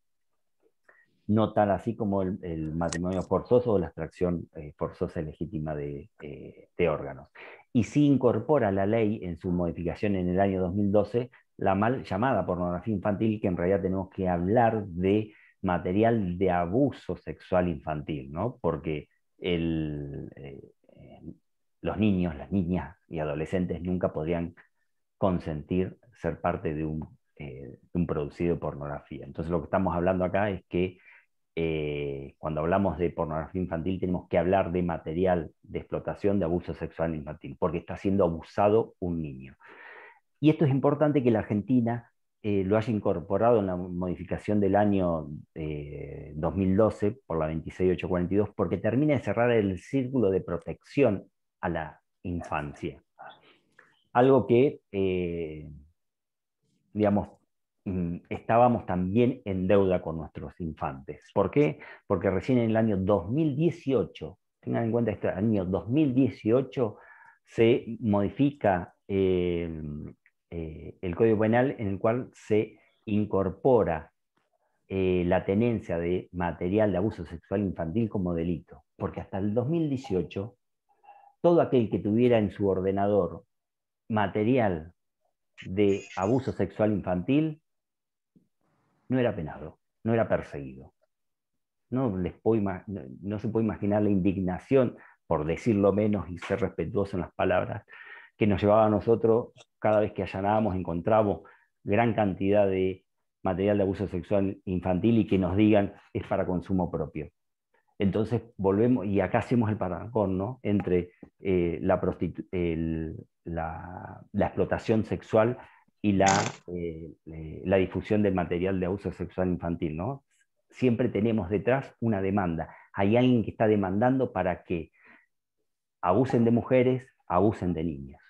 no tan así como el, matrimonio forzoso o la extracción eh, forzosa y legítima eh, de, órganos. Y sí incorpora la ley en su modificación en el año 2012 la mal llamada pornografía infantil, que en realidad tenemos que hablar de material de abuso sexual infantil, ¿no? porque el, los niños, las niñas y adolescentes nunca podrían consentir ser parte eh, de un, producido de pornografía. Entonces lo que estamos hablando acá es que eh, cuando hablamos de pornografía infantil tenemos que hablar de material de explotación de abuso sexual infantil, porque está siendo abusado un niño. Y esto es importante que la Argentina eh, lo haya incorporado en la modificación del año 2012 por la 26842, porque termina de cerrar el círculo de protección a la infancia. Algo que, eh, digamos, mm, estábamos también en deuda con nuestros infantes. ¿Por qué? Porque recién en el año 2018, tengan en cuenta este año 2018, se modifica eh, eh, el Código Penal en el cual se incorpora la tenencia de material de abuso sexual infantil como delito, porque hasta el 2018 todo aquel que tuviera en su ordenador material de abuso sexual infantil no era penado, no era perseguido. No, les se puede imaginar la indignación, por decirlo menos y ser respetuoso en las palabras, que nos llevaba a nosotros cada vez que allanábamos, encontramos gran cantidad de material de abuso sexual infantil y que nos digan es para consumo propio. Entonces volvemos, y acá hacemos el paracón Entre eh, la, la, explotación sexual y la, eh, eh, difusión del material de abuso sexual infantil, ¿no? Siempre tenemos detrás una demanda. Hay alguien que está demandando para que abusen de mujeres, abusen de niñas.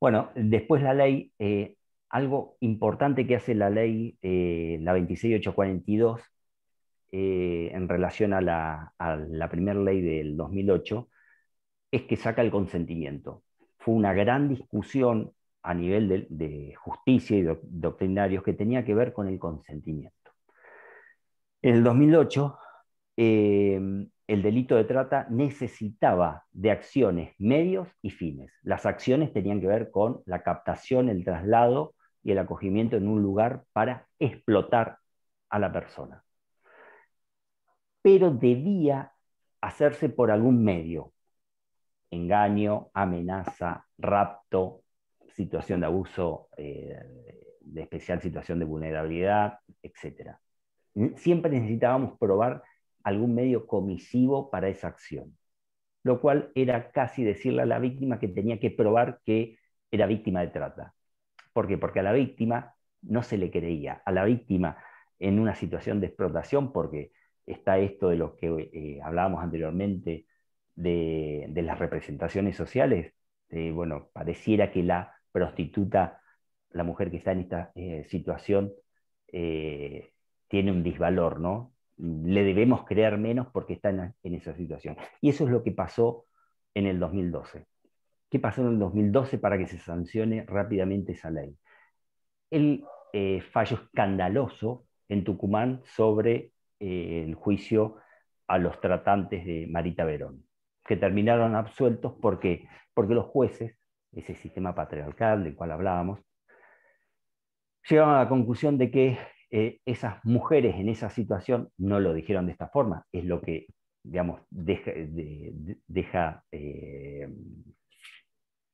Bueno, después la ley, algo importante que hace la ley, la 26842, eh, en relación a la, primera ley del 2008 es que saca el consentimiento. Fue una gran discusión a nivel de, justicia y doctrinarios que tenía que ver con el consentimiento. En el 2008, em, el delito de trata necesitaba de acciones, medios y fines. Las acciones tenían que ver con la captación, el traslado y el acogimiento en un lugar para explotar a la persona pero debía hacerse por algún medio. Engaño, amenaza, rapto, situación de abuso, eh, de especial situación de vulnerabilidad, etc. Siempre necesitábamos probar algún medio comisivo para esa acción, lo cual era casi decirle a la víctima que tenía que probar que era víctima de trata. ¿Por qué? Porque a la víctima no se le creía, a la víctima en una situación de explotación, porque está esto de lo que eh, hablábamos anteriormente, de, las representaciones sociales. bueno, pareciera que la prostituta, la mujer que está en esta eh, situación, eh, tiene un disvalor, ¿no? Le debemos creer menos porque está en, en, esa situación. Y eso es lo que pasó en el 2012. ¿Qué pasó en el 2012 para que se sancione rápidamente esa ley? El fallo escandaloso en Tucumán sobre eh, el juicio a los tratantes de Marita Verón, que terminaron absueltos porque, porque los jueces, ese sistema patriarcal del cual hablábamos, llegaron a la conclusión de que eh, esas mujeres en esa situación no lo dijeron de esta forma, es lo que, digamos, deja, eh,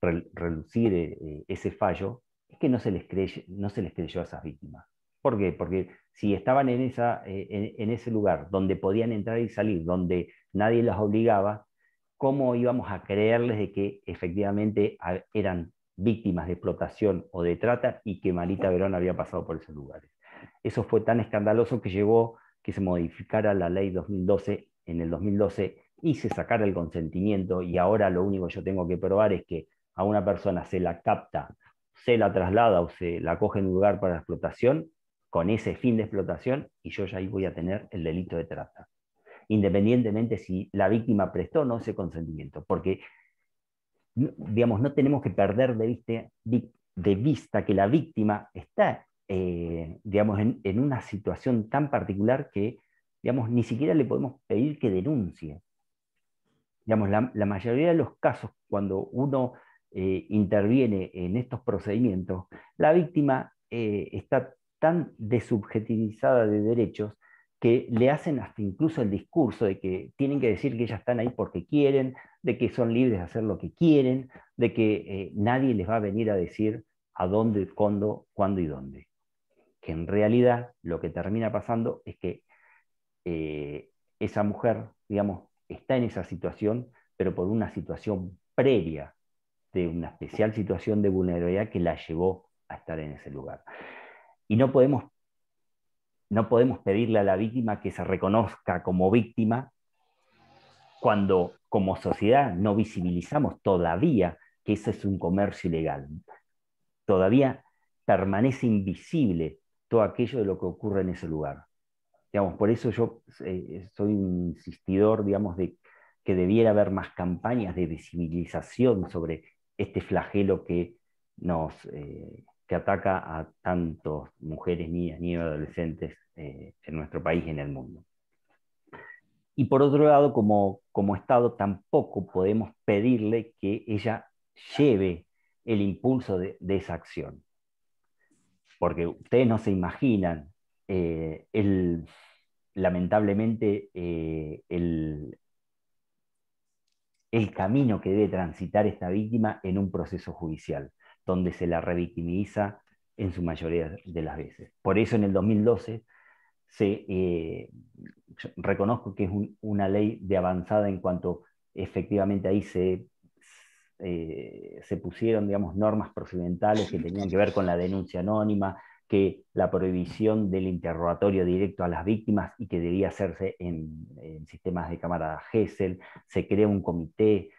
relucir ese fallo, es que no se les, creyó, no se les creyó a esas víctimas. ¿Por qué? Porque si estaban en, esa, eh, en, ese lugar donde podían entrar y salir, donde nadie las obligaba, ¿cómo íbamos a creerles de que efectivamente eran víctimas de explotación o de trata y que Marita Verón había pasado por esos lugares? Eso fue tan escandaloso que llegó que se modificara la ley 2012 en el 2012 y se sacara el consentimiento y ahora lo único que yo tengo que probar es que a una persona se la capta, se la traslada o se la coge en un lugar para explotación con ese fin de explotación y yo ya ahí voy a tener el delito de trata, independientemente si la víctima prestó o no ese consentimiento, porque digamos, no tenemos que perder de vista, que la víctima está eh, digamos, en, una situación tan particular que digamos, ni siquiera le podemos pedir que denuncie. Digamos, la, mayoría de los casos, cuando uno eh, interviene en estos procedimientos, la víctima eh, está tan desubjetivizada de derechos que le hacen hasta incluso el discurso de que tienen que decir que ellas están ahí porque quieren, de que son libres de hacer lo que quieren, de que eh, nadie les va a venir a decir a dónde, cuándo, cuándo y dónde. Que en realidad lo que termina pasando es que eh, esa mujer, digamos, está en esa situación, pero por una situación previa de una especial situación de vulnerabilidad que la llevó a estar en ese lugar. Y no podemos, no podemos pedirle a la víctima que se reconozca como víctima cuando como sociedad no visibilizamos todavía que ese es un comercio ilegal. Todavía permanece invisible todo aquello de lo que ocurre en ese lugar. Digamos, por eso yo eh, soy un insistidor, digamos, de que debiera haber más campañas de visibilización sobre este flagelo que nos, eh, que ataca a tantas mujeres, niñas, niños, adolescentes eh, en nuestro país y en el mundo. Y por otro lado, como, Estado tampoco podemos pedirle que ella lleve el impulso de, esa acción. Porque ustedes no se imaginan eh, lamentablemente eh, el camino que debe transitar esta víctima en un proceso judicial donde se la revictimiza en su mayoría de las veces. Por eso en el 2012 se, eh, reconozco que es una ley de avanzada en cuanto efectivamente ahí se, eh, se pusieron digamos, normas procedimentales que tenían que ver con la denuncia anónima, que la prohibición del interrogatorio directo a las víctimas y que debía hacerse en, sistemas de cámara GESEL, se crea un comité,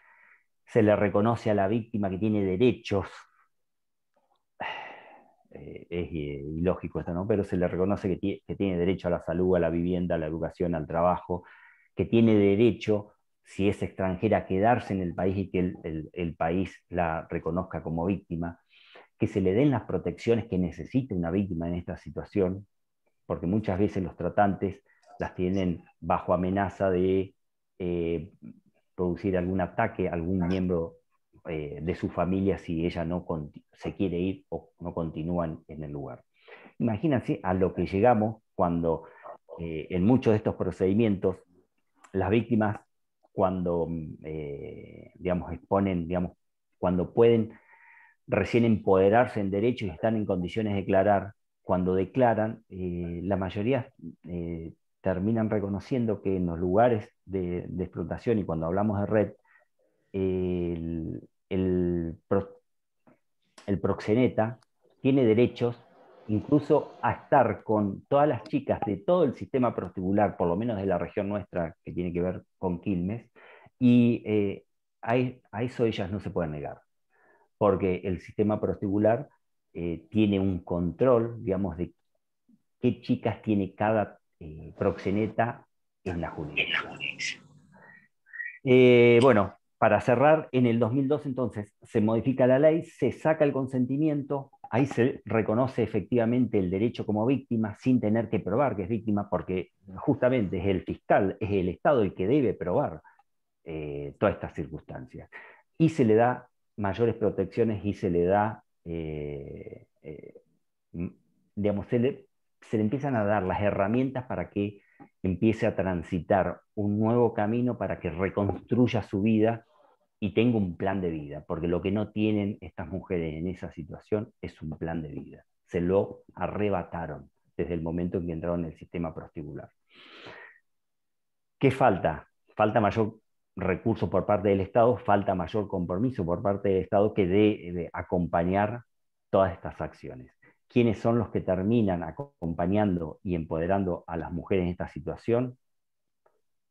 se le reconoce a la víctima que tiene derechos eh, es eh, ilógico esto, ¿no? Pero se le reconoce que, tiene derecho a la salud, a la vivienda, a la educación, al trabajo, que tiene derecho, si es extranjera, a quedarse en el país y que el, país la reconozca como víctima, que se le den las protecciones que necesita una víctima en esta situación, porque muchas veces los tratantes las tienen bajo amenaza de eh, producir algún ataque a algún miembro eh, de su familia si ella no se quiere ir o no continúan en el lugar. Imagínense a lo que llegamos cuando eh, en muchos de estos procedimientos las víctimas cuando mm, eh, digamos exponen digamos cuando pueden recién empoderarse en derechos y están en condiciones de declarar cuando declaran la mayoría terminan reconociendo que en los lugares de, de, explotación y cuando hablamos de red, el, el, proxeneta tiene derechos incluso a estar con todas las chicas de todo el sistema prostibular, por lo menos de la región nuestra, que tiene que ver con Quilmes, y eh, e-, a, eso ellas no se pueden negar, porque el sistema prostibular eh, tiene un control, digamos, de qué chicas tiene cada eh, proxeneta en la jurisdicción. bueno, para cerrar, en el 2002 entonces se modifica la ley, se saca el consentimiento, ahí se reconoce efectivamente el derecho como víctima sin tener que probar que es víctima, porque justamente es el fiscal, es el Estado el que debe probar eh, todas estas circunstancias. Y se le da mayores protecciones y se le da, eh, eh, digamos, se le empiezan a dar las herramientas para que empiece a transitar un nuevo camino, para que reconstruya su vida y tengo un plan de vida, porque lo que no tienen estas mujeres en esa situación es un plan de vida. Se lo arrebataron desde el momento en que entraron en el sistema prostibular. ¿Qué falta? Falta mayor recurso por parte del Estado, falta mayor compromiso por parte del Estado que debe de acompañar todas estas acciones. ¿Quiénes son los que terminan acompañando y empoderando a las mujeres en esta situación?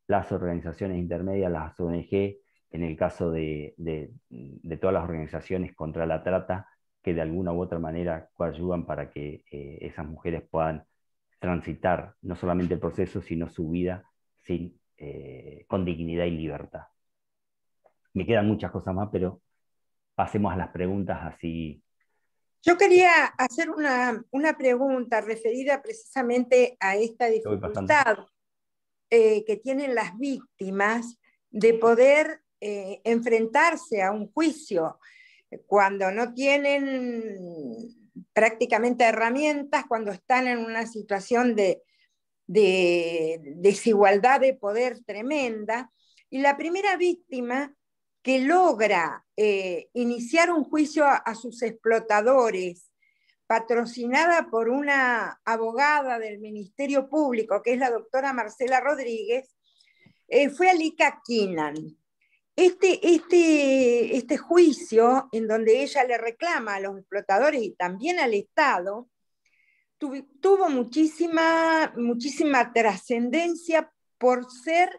Las organizaciones intermedias, las ONG, en el caso de, todas las organizaciones contra la trata, que de alguna u otra manera coayudan para que eh, esas mujeres puedan transitar no solamente el proceso, sino su vida sin, eh, con dignidad y libertad. Me quedan muchas cosas más, pero pasemos a las preguntas así. Yo quería hacer una, una pregunta referida precisamente a esta dificultad eh, que tienen las víctimas de poder eh, enfrentarse a un juicio eh, cuando no tienen prácticamente herramientas, cuando están en una situación de, desigualdad de poder tremenda. Y la primera víctima que logra eh, iniciar un juicio a, sus explotadores, patrocinada por una abogada del Ministerio Público, que es la doctora Marcela Rodríguez, fue Alika Kinan. Este, este, este juicio en donde ella le reclama a los explotadores y también al Estado, tuvo muchísima, muchísima trascendencia por ser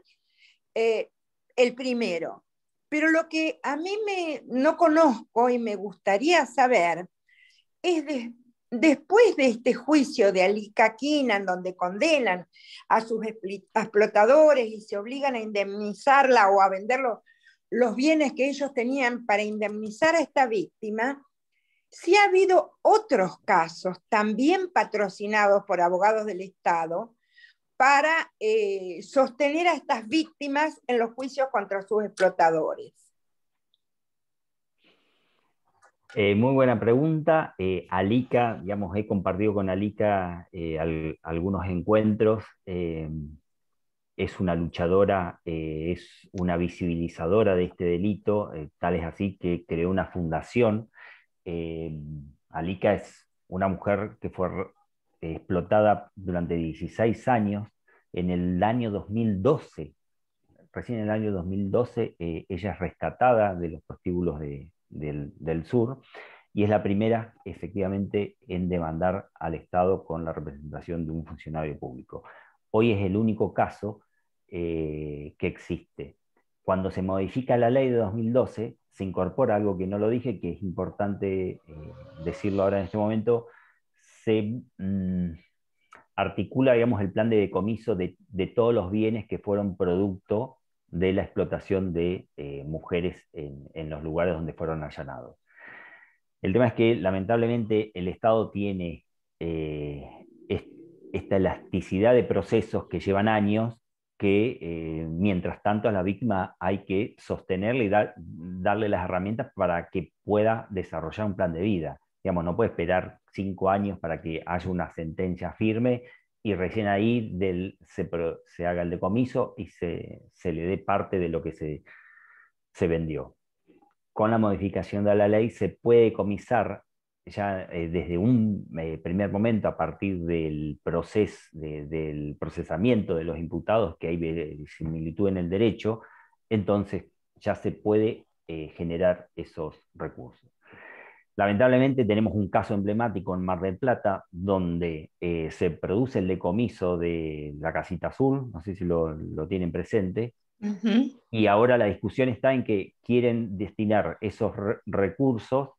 eh, el primero. Pero lo que a mí me, no conozco y me gustaría saber es después de este juicio de Alicaquina, en donde condenan a sus explotadores y se obligan a indemnizarla o a venderlo los bienes que ellos tenían para indemnizar a esta víctima, si ha habido otros casos también patrocinados por abogados del Estado para eh, sostener a estas víctimas en los juicios contra sus explotadores. Eh, muy buena pregunta. Eh, Alica, digamos, he compartido con Alica algunos encuentros es una luchadora, eh, es una visibilizadora de este delito, eh, tal es así que creó una fundación. Eh, Alica Alika es una mujer que fue explotada durante 16 años. En el año 2012, recién en el año 2012, ella es rescatada de los postíbulos del, del sur y es la primera efectivamente en demandar al Estado con la representación de un funcionario público. Hoy es el único caso eh, que existe. Cuando se modifica la ley de 2012, se incorpora algo que no lo dije, que es importante eh, decirlo ahora en este momento, se mm, articula digamos, el plan de decomiso de, todos los bienes que fueron producto de la explotación de eh, mujeres en, los lugares donde fueron allanados. El tema es que lamentablemente el Estado tiene esta elasticidad de procesos que llevan años que eh, mientras tanto a la víctima hay que sostenerle y darle las herramientas para que pueda desarrollar un plan de vida. Digamos, no puede esperar cinco años para que haya una sentencia firme y recién ahí del, se, haga el decomiso y se, le dé parte de lo que se, se vendió. Con la modificación de la ley se puede decomisar, ya eh, desde un eh, primer momento, a partir del, proceso del procesamiento de los imputados, que hay eh, similitud en el derecho, entonces ya se puede generar esos recursos. Lamentablemente tenemos un caso emblemático en Mar del Plata donde se produce el decomiso de la casita azul, no sé si lo, tienen presente, y ahora la discusión está en que quieren destinar esos recursos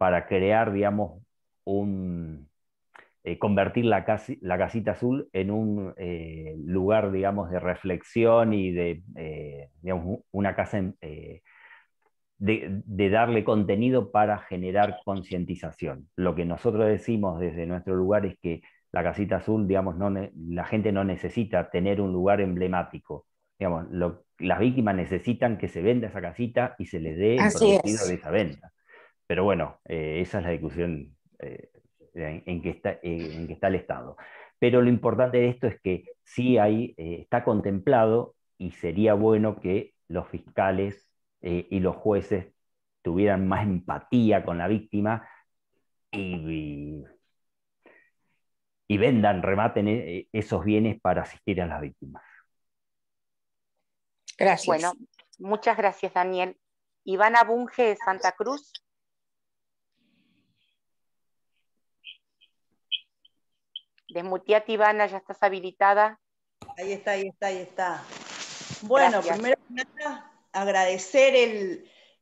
para crear, digamos, un, eh, convertir la, la, casita azul en un eh, lugar, digamos, de reflexión y de, eh, una casa de, darle contenido para generar concientización. Lo que nosotros decimos desde nuestro lugar es que la casita azul, digamos, no la gente no necesita tener un lugar emblemático. Digamos, las víctimas necesitan que se venda esa casita y se les dé el contenido de esa venta. Pero bueno, eh, esa es la discusión eh, en, que está, eh, en, que está, el Estado. Pero lo importante de esto es que sí hay, está contemplado y sería bueno que los fiscales y los jueces tuvieran más empatía con la víctima y, vendan, rematen esos bienes para asistir a las víctimas. Gracias. Bueno, muchas gracias, Daniel. Ivana Bunge de Santa Cruz. Desmuteate, Ivana, ya estás habilitada. Ahí está, ahí está, ahí está. Bueno, primero agradecer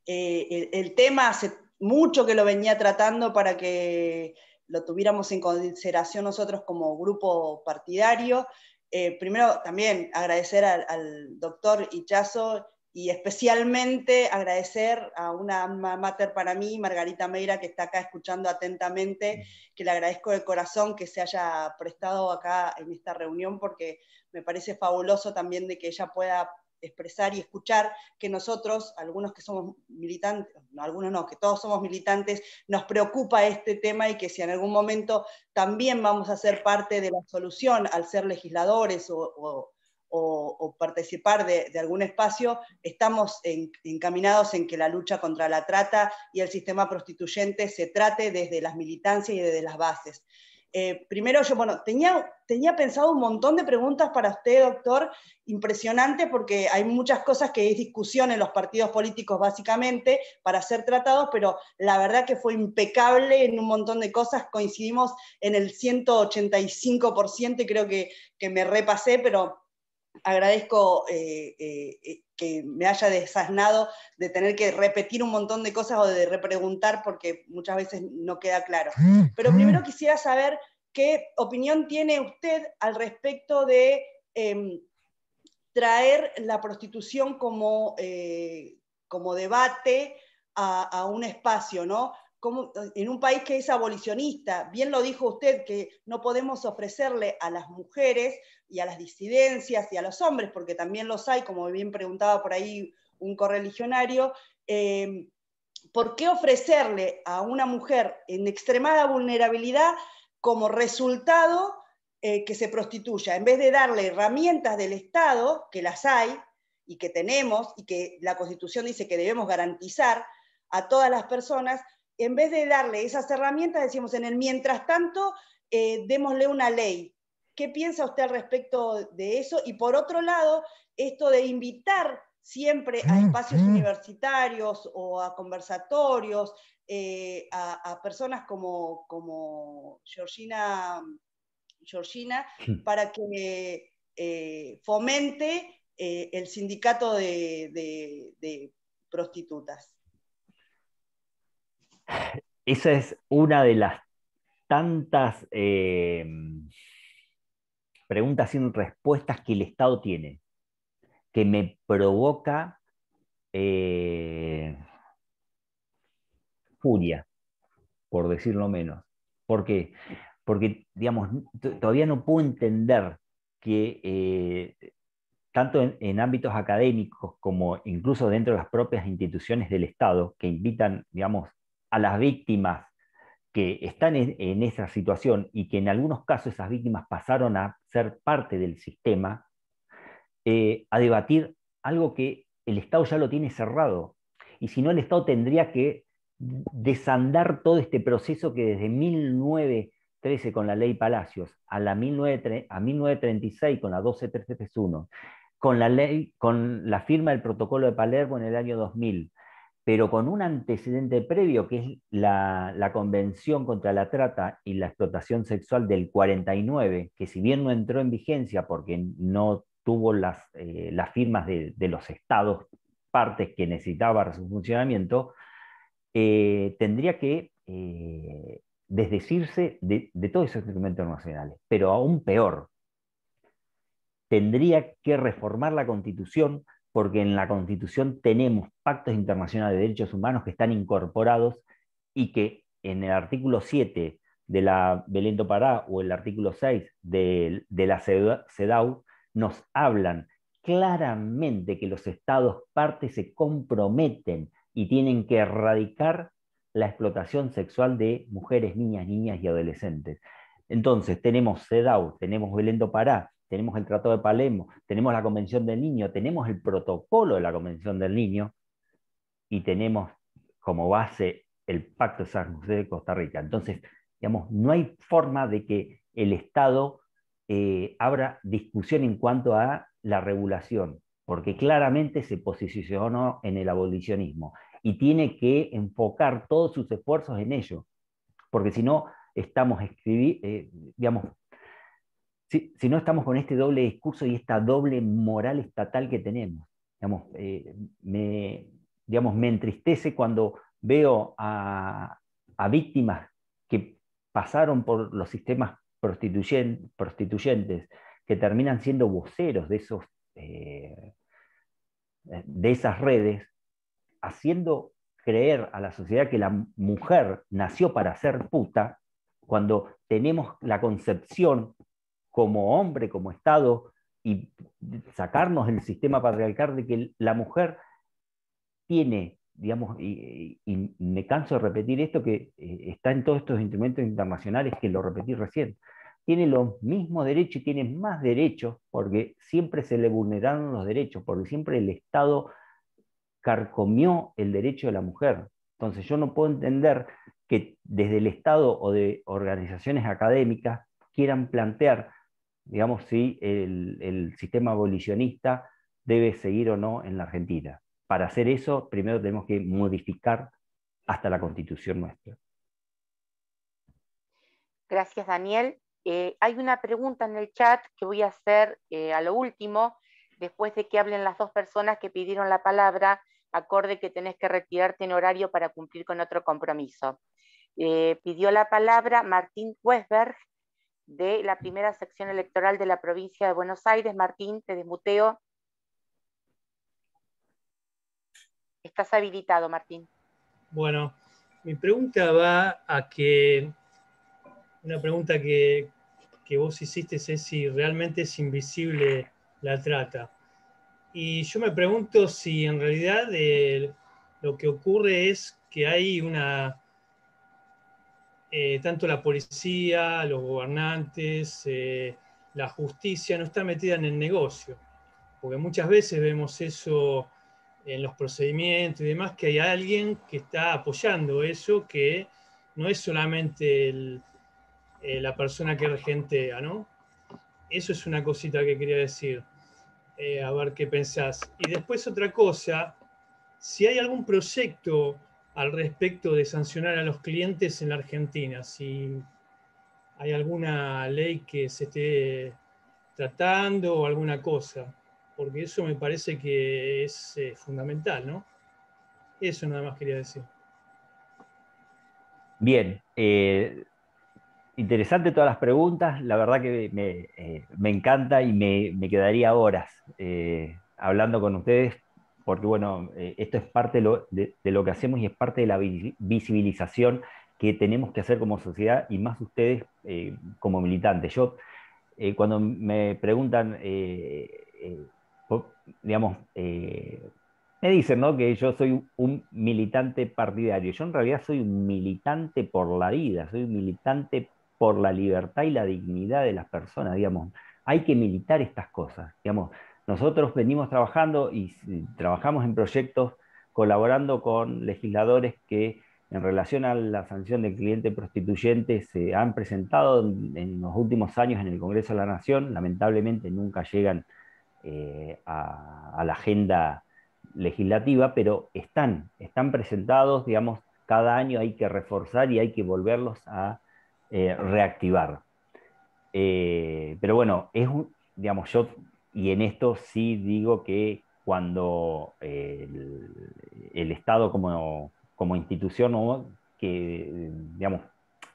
eh, el, tema, hace mucho que lo venía tratando para que lo tuviéramos en consideración nosotros como grupo partidario. Eh, primero también agradecer al, al doctor Ichazo y especialmente agradecer a una mater para mí, Margarita Meira, que está acá escuchando atentamente, que le agradezco de corazón que se haya prestado acá en esta reunión, porque me parece fabuloso también de que ella pueda expresar y escuchar que nosotros, algunos que somos militantes, no, algunos no, que todos somos militantes, nos preocupa este tema y que si en algún momento también vamos a ser parte de la solución al ser legisladores o o, participar de, algún espacio, estamos encaminados en que la lucha contra la trata y el sistema prostituyente se trate desde las militancias y desde las bases. Eh, primero yo, bueno, tenía, tenía pensado un montón de preguntas para usted, doctor, impresionante porque hay muchas cosas que es discusión en los partidos políticos básicamente para ser tratados, pero la verdad que fue impecable en un montón de cosas, coincidimos en el 185% y creo que, que me repasé, pero agradezco eh, eh, eh, que me haya desasnado de tener que repetir un montón de cosas o de repreguntar porque muchas veces no queda claro. Mm, Pero mm. primero quisiera saber qué opinión tiene usted al respecto de em, traer la prostitución como, como debate a, a, un espacio, ¿no? en un país que es abolicionista, bien lo dijo usted, que no podemos ofrecerle a las mujeres y a las disidencias y a los hombres, porque también los hay, como bien preguntaba por ahí un correligionario, eh, ¿por qué ofrecerle a una mujer en extremada vulnerabilidad como resultado eh, que se prostituya? En vez de darle herramientas del Estado, que las hay y que tenemos y que la Constitución dice que debemos garantizar a todas las personas, en vez de darle esas herramientas, decimos en el mientras tanto, eh, démosle una ley. ¿Qué piensa usted al respecto de eso? Y por otro lado, esto de invitar siempre a mm, espacios mm. universitarios o a conversatorios, eh, a, personas como, Georgina, Georgina para que eh, fomente el sindicato de prostitutas esa es una de las tantas eh, preguntas sin respuestas que el Estado tiene, que me provoca eh, furia, por decirlo menos. ¿Por qué? Porque, digamos, todavía no puedo entender que eh, tanto en, en, ámbitos académicos como incluso dentro de las propias instituciones del Estado, que invitan, digamos, a las víctimas que están en, esa situación y que en algunos casos esas víctimas pasaron a ser parte del sistema, eh, a debatir algo que el Estado ya lo tiene cerrado. Y si no, el Estado tendría que desandar todo este proceso que desde 1913 con la ley Palacios a, la 1936 con la 12331, con la, ley, con la firma del protocolo de Palermo en el año 2000, pero con un antecedente previo que es la, Convención contra la Trata y la Explotación Sexual del 49, que si bien no entró en vigencia porque no tuvo las, eh, firmas de, los estados partes que necesitaba su funcionamiento, eh, tendría que eh, desdecirse de, de todos esos instrumentos nacionales, pero aún peor, tendría que reformar la Constitución porque en la Constitución tenemos pactos internacionales de derechos humanos que están incorporados y que en el artículo 7 de la Belén Pará o el artículo 6 de, la CEDAW nos hablan claramente que los estados partes se comprometen y tienen que erradicar la explotación sexual de mujeres, niñas, niñas y adolescentes. Entonces, tenemos CEDAW, tenemos Belén Pará, tenemos el Tratado de Palermo, tenemos la Convención del Niño, tenemos el protocolo de la Convención del Niño y tenemos como base el Pacto de San José de Costa Rica. Entonces, digamos, no hay forma de que el Estado eh, abra discusión en cuanto a la regulación, porque claramente se posicionó en el abolicionismo y tiene que enfocar todos sus esfuerzos en ello, porque si no, estamos eh, digamos, si, no estamos con este doble discurso y esta doble moral estatal que tenemos. Digamos, eh, me, digamos, me entristece cuando veo a, víctimas que pasaron por los sistemas prostituyentes, que terminan siendo voceros de, esos, eh, de esas redes, haciendo creer a la sociedad que la mujer nació para ser puta, cuando tenemos la concepción como hombre, como Estado, y sacarnos del sistema patriarcal de que la mujer tiene, digamos, y, y me canso de repetir esto que eh, está en todos estos instrumentos internacionales que lo repetí recién, tiene los mismos derechos y tiene más derechos porque siempre se le vulneraron los derechos, porque siempre el Estado carcomió el derecho de la mujer. Entonces yo no puedo entender que desde el Estado o de organizaciones académicas quieran plantear digamos, si el, sistema abolicionista debe seguir o no en la Argentina. Para hacer eso, primero tenemos que modificar hasta la constitución nuestra. Gracias, Daniel. Eh, hay una pregunta en el chat que voy a hacer eh, a lo último, después de que hablen las dos personas que pidieron la palabra, acorde que tenés que retirarte en horario para cumplir con otro compromiso. Eh, pidió la palabra Martín Westberg de la primera sección electoral de la provincia de Buenos Aires. Martín, te desmuteo. Estás habilitado, Martín. Bueno, mi pregunta va a que, una pregunta que, que vos hiciste es si realmente es invisible la trata. Y yo me pregunto si en realidad eh, lo que ocurre es que hay una eh, tanto la policía, los gobernantes, eh, la justicia no está metida en el negocio, porque muchas veces vemos eso en los procedimientos y demás, que hay alguien que está apoyando eso, que no es solamente eh, la persona que regentea, ¿no? Eso es una cosita que quería decir. a ver qué pensás. Y después otra cosa, si hay algún proyecto al respecto de sancionar a los clientes en la Argentina? Si hay alguna ley que se esté tratando o alguna cosa, porque eso me parece que es eh, fundamental, ¿no? Eso nada más quería decir. Bien, eh, interesante todas las preguntas, la verdad que me, eh, encanta y me, me quedaría horas hablando con ustedes porque bueno, eh, esto es parte de lo, que hacemos y es parte de la visibilización que tenemos que hacer como sociedad y más ustedes eh, como militantes. Yo, eh, cuando me preguntan, digamos, me dicen que yo soy un militante partidario. Yo en realidad soy un militante por la vida, soy un militante por la libertad y la dignidad de las personas, digamos. Hay que militar estas cosas, digamos. Nosotros venimos trabajando y trabajamos en proyectos colaborando con legisladores que en relación a la sanción del cliente prostituyente se han presentado en, los últimos años en el Congreso de la Nación, lamentablemente nunca llegan eh, a, la agenda legislativa, pero están, están presentados, digamos, cada año hay que reforzar y hay que volverlos a eh, reactivar. Eh, pero bueno, es, un, digamos, yo y en esto sí digo que cuando eh, el, Estado como, institución o que, digamos,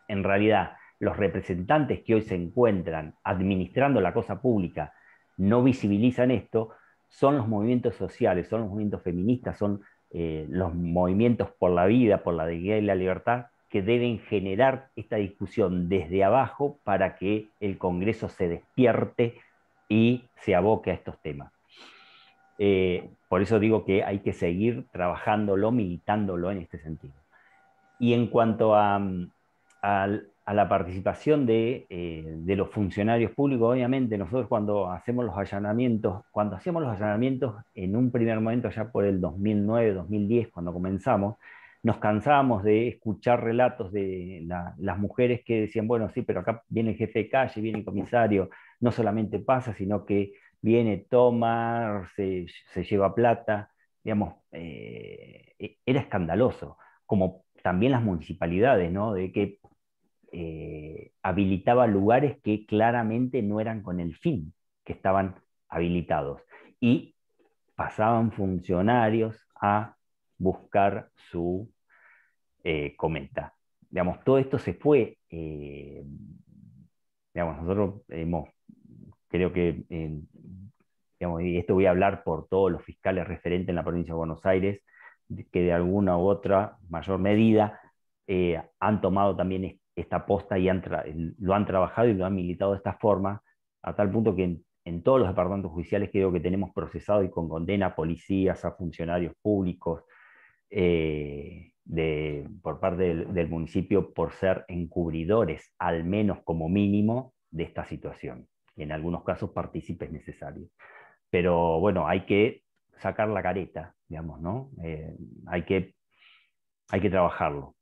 en realidad los representantes que hoy se encuentran administrando la cosa pública no visibilizan esto, son los movimientos sociales, son los movimientos feministas, son eh, los movimientos por la vida, por la dignidad y la libertad, que deben generar esta discusión desde abajo para que el Congreso se despierte y se aboque a estos temas. Eh, por eso digo que hay que seguir trabajándolo, militándolo en este sentido. Y en cuanto a, mm, la participación eh, de, los funcionarios públicos, obviamente nosotros cuando hacemos los allanamientos, cuando hacíamos los allanamientos en un primer momento, ya por el 2009, 2010, cuando comenzamos, nos cansábamos de escuchar relatos de las mujeres que decían, bueno, sí, pero acá viene el jefe de calle, viene el comisario, no solamente pasa, sino que viene, toma, se, se lleva plata, digamos, eh, e, era escandaloso, como también las municipalidades, ¿no? De que eh, habilitaba lugares que claramente no eran con el fin que estaban habilitados y pasaban funcionarios a buscar su eh, cometa. Digamos, todo esto se fue, digamos, nosotros hemos creo que, digamos, y esto voy a hablar por todos los fiscales referentes en la provincia de Buenos Aires, que de alguna u otra mayor medida eh, han tomado también esta posta y lo han trabajado y lo han militado de esta forma, a tal punto que en, todos los departamentos judiciales creo que tenemos procesado y con condena a policías, a funcionarios públicos, eh, por parte del, municipio por ser encubridores, al menos como mínimo, de esta situación en algunos casos partícipes necesarios. Pero bueno, hay que sacar la careta, digamos, ¿no? Eh, hay, que, hay que trabajarlo.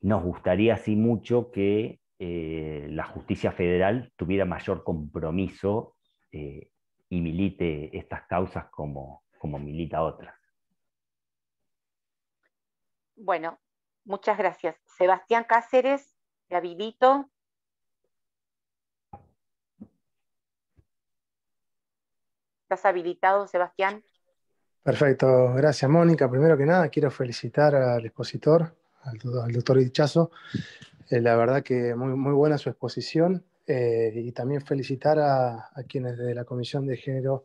Nos gustaría así mucho que eh, la justicia federal tuviera mayor compromiso eh, y milite estas causas como, como milita otras. Bueno, muchas gracias. Sebastián Cáceres, Davidito, ¿Estás habilitado, Sebastián? Perfecto, gracias Mónica. Primero que nada, quiero felicitar al expositor, al, doctor Dichazo. Eh, la verdad que muy, muy buena su exposición eh, y también felicitar a, quienes de la Comisión de Género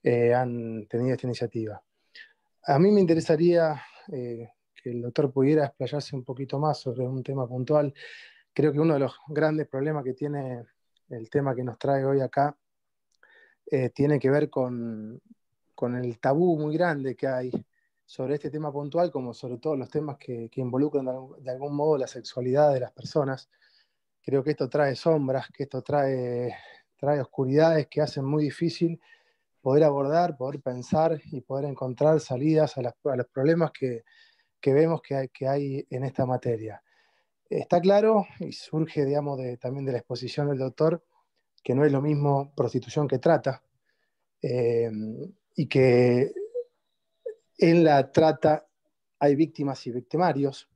eh, han tenido esta iniciativa. A mí me interesaría que el doctor pudiera explayarse un poquito más sobre un tema puntual. Creo que uno de los grandes problemas que tiene el tema que nos trae hoy acá eh, tiene que ver con, el tabú muy grande que hay sobre este tema puntual, como sobre todos los temas que, involucran de, algún modo la sexualidad de las personas. Creo que esto trae sombras, que esto trae, trae oscuridades que hacen muy difícil poder abordar, poder pensar y poder encontrar salidas a, los problemas que, que vemos que hay, que hay, en esta materia. Está claro, y surge digamos, también de la exposición del doctor, que no es lo mismo prostitución que trata, eh, y que en la trata hay víctimas y victimarios.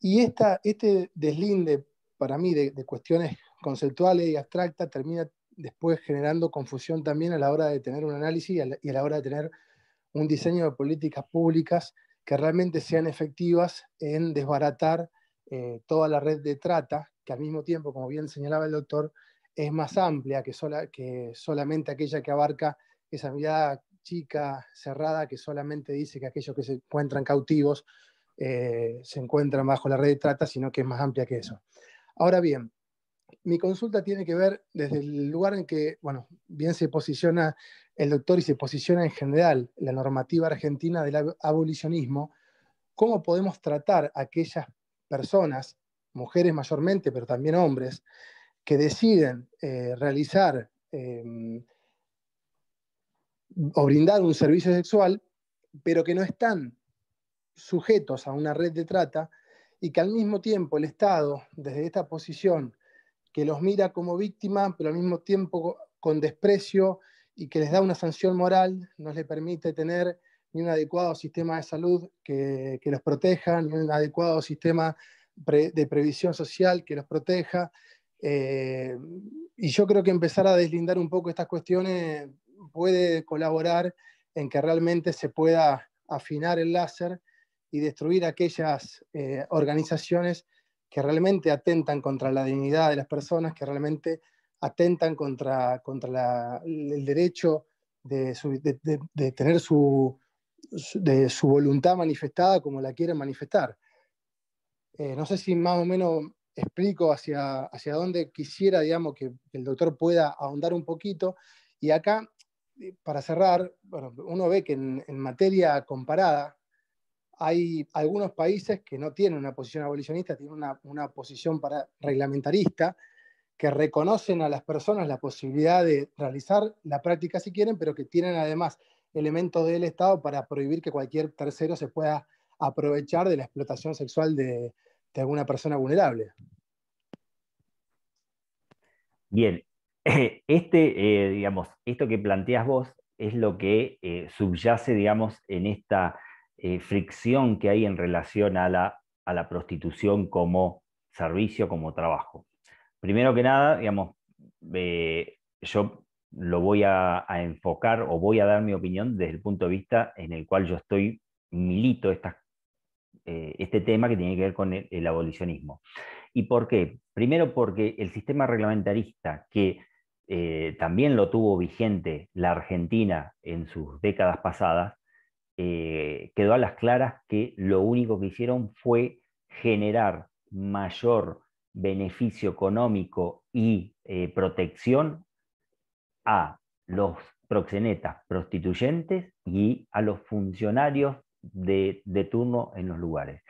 Y este deslinde para mí de, cuestiones conceptuales y abstractas termina después generando confusión también a la hora de tener un análisis y a la, hora de tener un diseño de políticas públicas que realmente sean efectivas en desbaratar eh, toda la red de trata, que al mismo tiempo, como bien señalaba el doctor, es más amplia que, sola, que solamente aquella que abarca esa mirada chica, cerrada, que solamente dice que aquellos que se encuentran cautivos eh, se encuentran bajo la red de trata, sino que es más amplia que eso. Ahora bien, mi consulta tiene que ver desde el lugar en que, bueno, bien se posiciona el doctor y se posiciona en general la normativa argentina del abolicionismo, cómo podemos tratar a aquellas personas, mujeres mayormente, pero también hombres, que deciden eh, realizar em, o brindar un servicio sexual, pero que no están sujetos a una red de trata y que al mismo tiempo el Estado, desde esta posición, que los mira como víctimas, pero al mismo tiempo con desprecio y que les da una sanción moral, no les permite tener ni un adecuado sistema de salud que, los proteja, ni un adecuado sistema de previsión social que los proteja, eh, y yo creo que empezar a deslindar un poco estas cuestiones puede colaborar en que realmente se pueda afinar el láser y destruir aquellas eh, organizaciones que realmente atentan contra la dignidad de las personas, que realmente atentan contra, contra el derecho de, de, tener su, de su voluntad manifestada como la quieren manifestar. Eh, no sé si más o menos explico hacia, hacia dónde quisiera, digamos, que el doctor pueda ahondar un poquito. Y acá, eh, para cerrar, bueno, uno ve que en, materia comparada hay algunos países que no tienen una posición abolicionista, tienen una, una posición para, reglamentarista, que reconocen a las personas la posibilidad de realizar la práctica si quieren, pero que tienen además elementos del Estado para prohibir que cualquier tercero se pueda aprovechar de la explotación sexual de, de alguna persona vulnerable. Bien, este, eh, digamos, esto que planteas vos es lo que eh, subyace, digamos, en esta eh, fricción que hay en relación a la, a la prostitución como servicio, como trabajo. Primero que nada, digamos, yo lo voy a, a, enfocar o voy a dar mi opinión desde el punto de vista en el cual yo estoy milito estas eh, este tema que tiene que ver con el, abolicionismo. ¿Y por qué? Primero porque el sistema reglamentarista que eh, también lo tuvo vigente la Argentina en sus décadas pasadas, eh, quedó a las claras que lo único que hicieron fue generar mayor beneficio económico y protección a los proxenetas, prostituyentes y a los funcionarios de, turno en los lugares.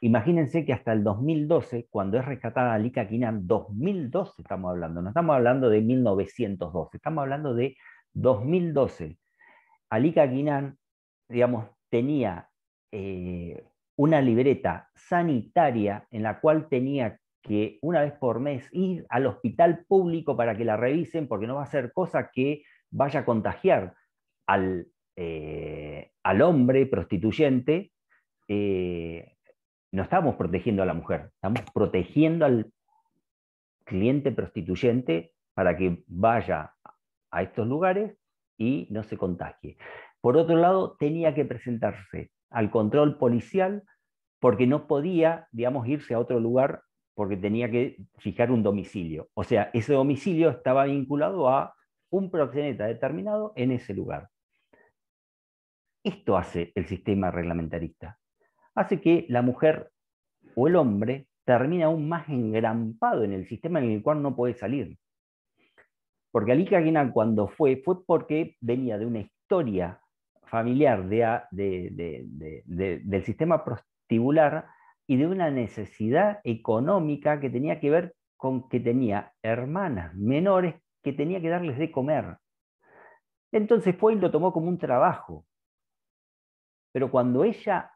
Imagínense que hasta el 2012, cuando es rescatada Alika Kinan, 2012 estamos hablando, no estamos hablando de 1912, estamos hablando de 2012. Alika Kinan, digamos, tenía eh, una libreta sanitaria en la cual tenía que una vez por mes ir al hospital público para que la revisen, porque no va a ser cosa que vaya a contagiar al, eh, al hombre prostituyente, eh, no estamos protegiendo a la mujer, estamos protegiendo al cliente prostituyente para que vaya a estos lugares y no se contagie. Por otro lado, tenía que presentarse al control policial porque no podía, digamos, irse a otro lugar porque tenía que fijar un domicilio. O sea, ese domicilio estaba vinculado a un proxeneta determinado en ese lugar. Esto hace el sistema reglamentarista. Hace que la mujer o el hombre termine aún más engrampado en el sistema en el cual no puede salir. Porque Ali cuando fue, fue porque venía de una historia familiar de, del sistema prostibular y de una necesidad económica que tenía que ver con que tenía hermanas menores que tenía que darles de comer. Entonces fue y lo tomó como un trabajo. Pero cuando ella,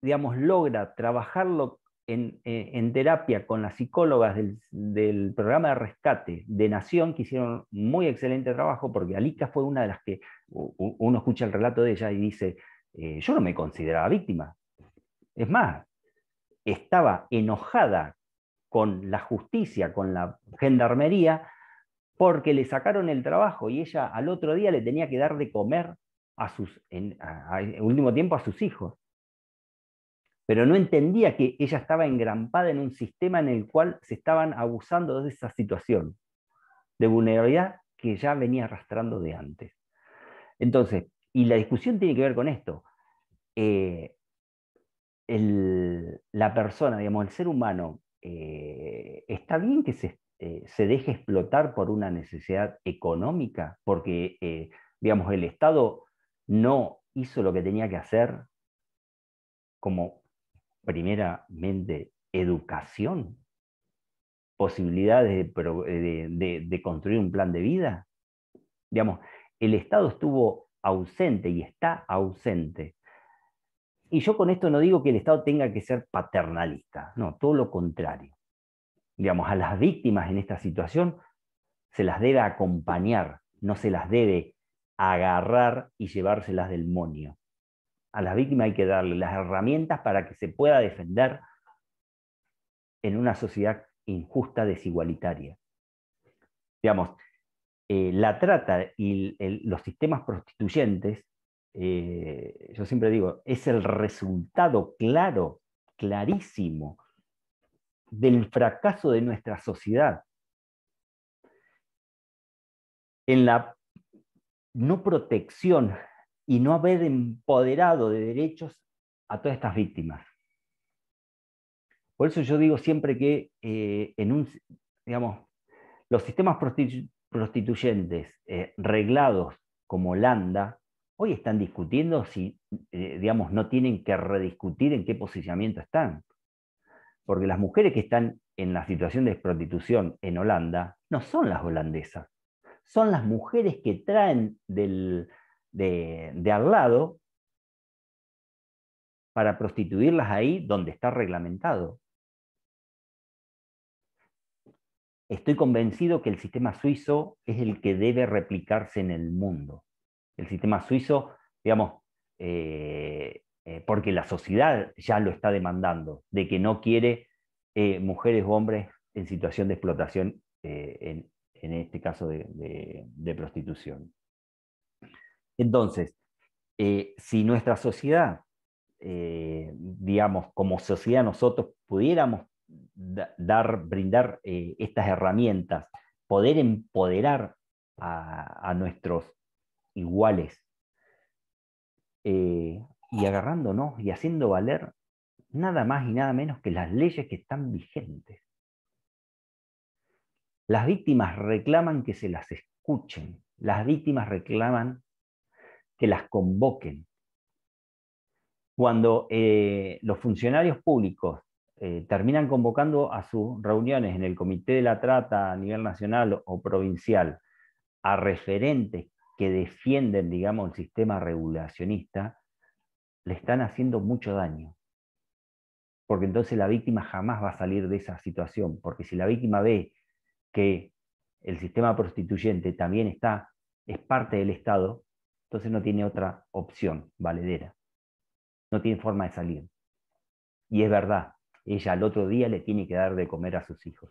digamos, logra trabajarlo en, eh, terapia con las psicólogas del, programa de rescate de Nación, que hicieron muy excelente trabajo, porque Alica fue una de las que uno escucha el relato de ella y dice, eh, yo no me consideraba víctima. Es más, estaba enojada con la justicia, con la gendarmería, porque le sacaron el trabajo y ella al otro día le tenía que dar de comer a sus, en, último tiempo a sus hijos. Pero no entendía que ella estaba engrampada en un sistema en el cual se estaban abusando de esa situación de vulnerabilidad que ya venía arrastrando de antes. Entonces, y la discusión tiene que ver con esto. Eh, la persona, digamos, el ser humano, eh, ¿está bien que se, eh, se, deje explotar por una necesidad económica? Porque, digamos, el Estado no hizo lo que tenía que hacer como primeramente educación, posibilidades de, construir un plan de vida. Digamos, el Estado estuvo ausente y está ausente. Y yo con esto no digo que el Estado tenga que ser paternalista, no, todo lo contrario. Digamos, a las víctimas en esta situación se las debe acompañar, no se las debe agarrar y llevárselas del monio. A la víctima hay que darle las herramientas para que se pueda defender en una sociedad injusta, desigualitaria. Digamos, eh, la trata y los sistemas prostituyentes, eh, yo siempre digo, es el resultado claro, clarísimo, del fracaso de nuestra sociedad. En la no protección y no haber empoderado de derechos a todas estas víctimas. Por eso yo digo siempre que eh, en un, los sistemas prostituyentes eh, reglados como Holanda, hoy están discutiendo si, eh, digamos, no tienen que rediscutir en qué posicionamiento están. Porque las mujeres que están en la situación de prostitución en Holanda no son las holandesas, son las mujeres que traen de, al lado para prostituirlas ahí donde está reglamentado. Estoy convencido que el sistema suizo es el que debe replicarse en el mundo. El sistema suizo, digamos, eh, eh, porque la sociedad ya lo está demandando, de que no quiere eh, mujeres o hombres en situación de explotación en, en este caso de, prostitución. Entonces, eh, si nuestra sociedad, eh, digamos, como sociedad nosotros pudiéramos dar, brindar eh, estas herramientas, poder empoderar a nuestros iguales y agarrándonos y haciendo valer nada más y nada menos que las leyes que están vigentes. Las víctimas reclaman que se las escuchen, las víctimas reclaman que las convoquen. Cuando eh, los funcionarios públicos eh, terminan convocando a sus reuniones en el Comité de la Trata a nivel nacional o provincial a referentes que defienden, digamos, el sistema regulacionista, le están haciendo mucho daño. Porque entonces la víctima jamás va a salir de esa situación, porque si la víctima ve el sistema prostituyente también está, es parte del Estado, entonces no tiene otra opción valedera. No tiene forma de salir. Y es verdad, ella al otro día le tiene que dar de comer a sus hijos.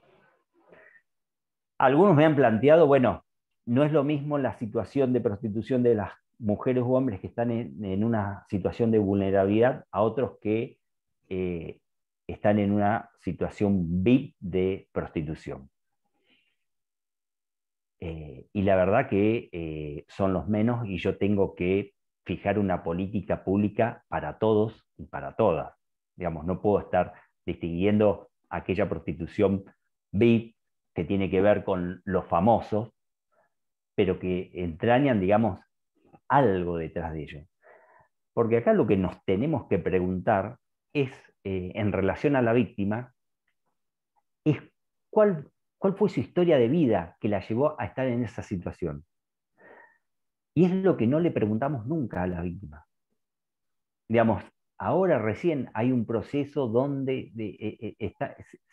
Algunos me han planteado, bueno, no es lo mismo la situación de prostitución de las mujeres u hombres que están en, una situación de vulnerabilidad a otros que eh, están en una situación VIP de prostitución. Eh, y la verdad que eh, son los menos y yo tengo que fijar una política pública para todos y para todas. Digamos, no puedo estar distinguiendo aquella prostitución VIP que tiene que ver con los famosos, pero que entrañan, digamos, algo detrás de ello. Porque acá lo que nos tenemos que preguntar es, eh, en relación a la víctima, es cuál cuál fue su historia de vida que la llevó a estar en esa situación. Y es lo que no le preguntamos nunca a la víctima. Digamos, ahora recién hay un proceso donde eh, eh,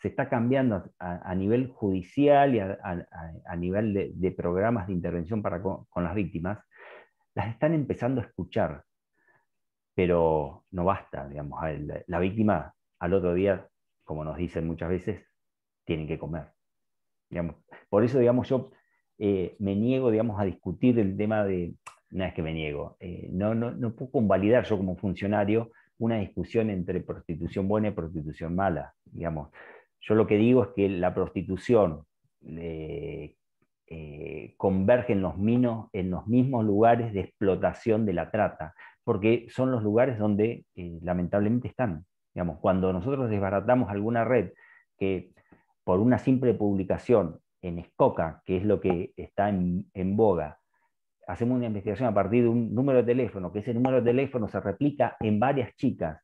se está cambiando a, nivel judicial y a, nivel de, programas de intervención para con, las víctimas, las están empezando a escuchar, pero no basta, digamos, la, la víctima al otro día, como nos dicen muchas veces, tiene que comer. Por eso, digamos, yo eh, me niego, digamos, a discutir el tema de, no es que me niego, eh, no, no, no puedo convalidar yo como funcionario una discusión entre prostitución buena y prostitución mala, digamos. Yo lo que digo es que la prostitución eh, converge en los, minos, en los mismos lugares de explotación de la trata, porque son los lugares donde lamentablemente están. Digamos, cuando nosotros desbaratamos alguna red que por una simple publicación en Escoca, que es lo que está en, boga, hacemos una investigación a partir de un número de teléfono, que ese número de teléfono se replica en varias chicas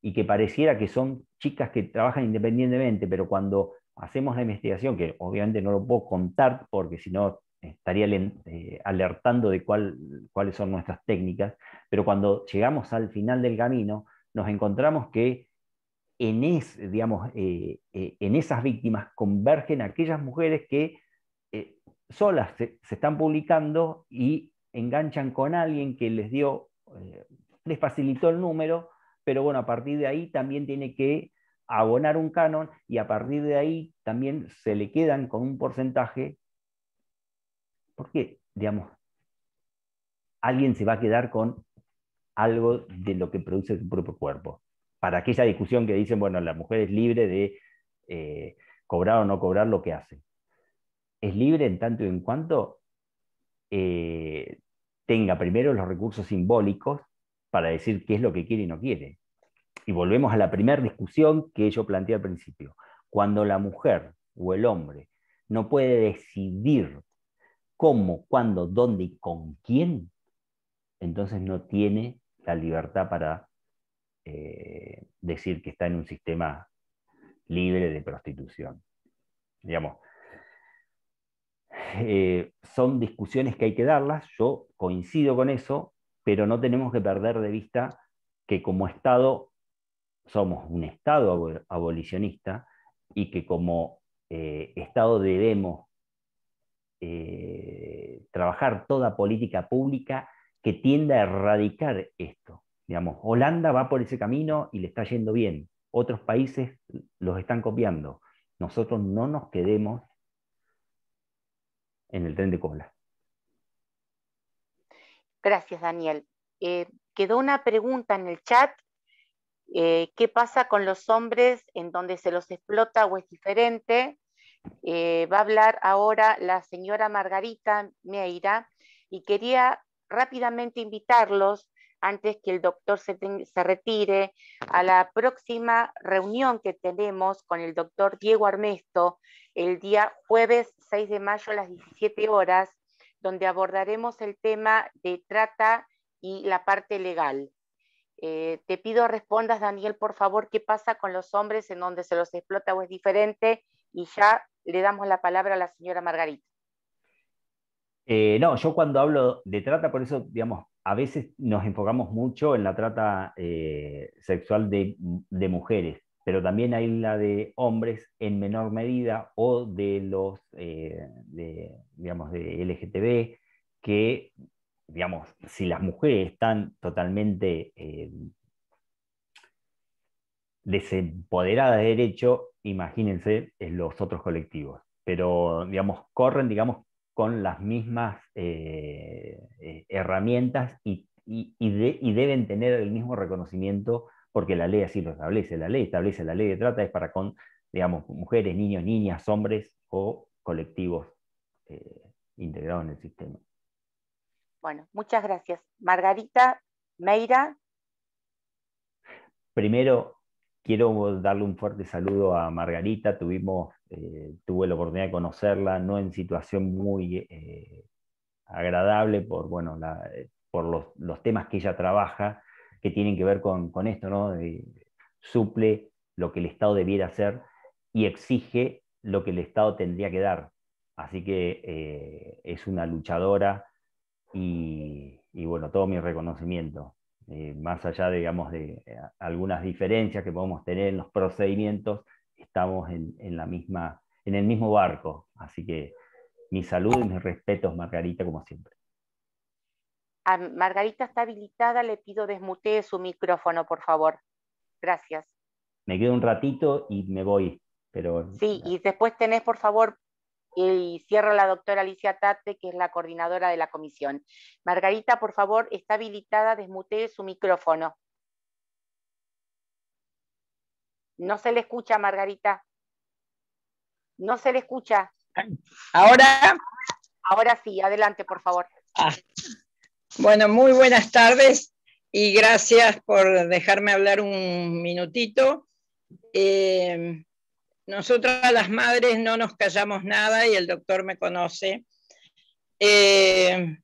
y que pareciera que son chicas que trabajan independientemente, pero cuando hacemos la investigación, que obviamente no lo puedo contar porque si no estaría eh, alertando de cuáles son nuestras técnicas, pero cuando llegamos al final del camino, nos encontramos que en, digamos, eh, eh, en esas víctimas convergen aquellas mujeres que eh, solas se, están publicando y enganchan con alguien que les dio, les facilitó el número, pero bueno, a partir de ahí también tiene que abonar un canon y a partir de ahí también se le quedan con un porcentaje, porque, digamos, alguien se va a quedar con algo de lo que produce su propio cuerpo para aquella discusión que dicen, bueno, la mujer es libre de eh, cobrar o no cobrar lo que hace. Es libre en tanto y en cuanto eh, tenga primero los recursos simbólicos para decir qué es lo que quiere y no quiere. Y volvemos a la primera discusión que yo planteé al principio. Cuando la mujer o el hombre no puede decidir cómo, cuándo, dónde y con quién, entonces no tiene la libertad para eh, decir que está en un sistema libre de prostitución. Digamos, eh, son discusiones que hay que darlas, yo coincido con eso, pero no tenemos que perder de vista que como Estado somos un Estado abolicionista y que como eh, Estado debemos trabajar toda política pública que tienda a erradicar esto. Digamos, Holanda va por ese camino y le está yendo bien. Otros países los están copiando. Nosotros no nos quedemos en el tren de cola. Gracias, Daniel. Eh, quedó una pregunta en el chat. Eh, ¿Qué pasa con los hombres en donde se los explota o es diferente? Eh, va a hablar ahora la señora Margarita Meira y quería rápidamente invitarlos antes que el doctor se, retire, a la próxima reunión que tenemos con el doctor Diego Armesto, el día jueves 6 de mayo a las 17 horas, donde abordaremos el tema de trata y la parte legal. Eh, te pido respondas, Daniel, por favor, qué pasa con los hombres en donde se los explota o es diferente, y ya le damos la palabra a la señora Margarita. Eh, no, yo cuando hablo de trata, por eso, digamos, a veces nos enfocamos mucho en la trata eh, sexual de, mujeres, pero también hay la de hombres en menor medida o de los, eh, digamos, de LGTB, que, digamos, si las mujeres están totalmente eh, desempoderadas de derecho, imagínense los otros colectivos, pero, digamos, corren, digamos, con las mismas eh, eh, herramientas y, deben tener el mismo reconocimiento porque la ley así lo establece. La ley establece la ley de trata es para con, digamos, mujeres, niños, niñas, hombres o colectivos eh, integrados en el sistema. Bueno, muchas gracias. Margarita, Meira. Primero, Quiero darle un fuerte saludo a Margarita, tuvimos, eh, tuve la oportunidad de conocerla, no en situación muy eh, agradable por, bueno, por los, temas que ella trabaja, que tienen que ver con, esto, ¿no? suple lo que el Estado debiera hacer y exige lo que el Estado tendría que dar. Así que eh, es una luchadora y, y bueno, todo mi reconocimiento. Eh, más allá, de, digamos, de eh, algunas diferencias que podemos tener en los procedimientos, estamos en, la misma, en el mismo barco. Así que mi salud y mis respetos, Margarita, como siempre. A ah, Margarita está habilitada, le pido desmutee su micrófono, por favor. Gracias. Me quedo un ratito y me voy. Pero... Sí, y después tenés, por favor, y cierra la doctora Alicia Tate, que es la coordinadora de la comisión. Margarita, por favor, está habilitada, desmutee su micrófono. No se le escucha, Margarita. No se le escucha. Ahora. Ahora sí, adelante, por favor. Ah. Bueno, muy buenas tardes y gracias por dejarme hablar un minutito. Eh, nosotras las madres no nos callamos nada y el doctor me conoce. Eh,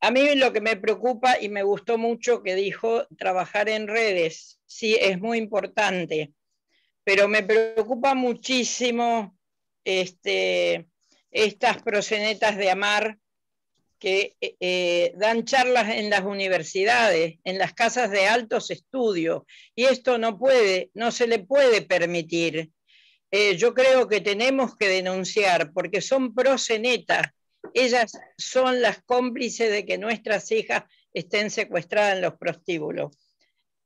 a mí lo que me preocupa y me gustó mucho que dijo trabajar en redes, sí, es muy importante, pero me preocupa muchísimo este, estas prosenetas de amar que eh, eh, dan charlas en las universidades, en las casas de altos estudios, y esto no puede, no se le puede permitir. Eh, yo creo que tenemos que denunciar, porque son prosenetas, ellas son las cómplices de que nuestras hijas estén secuestradas en los prostíbulos.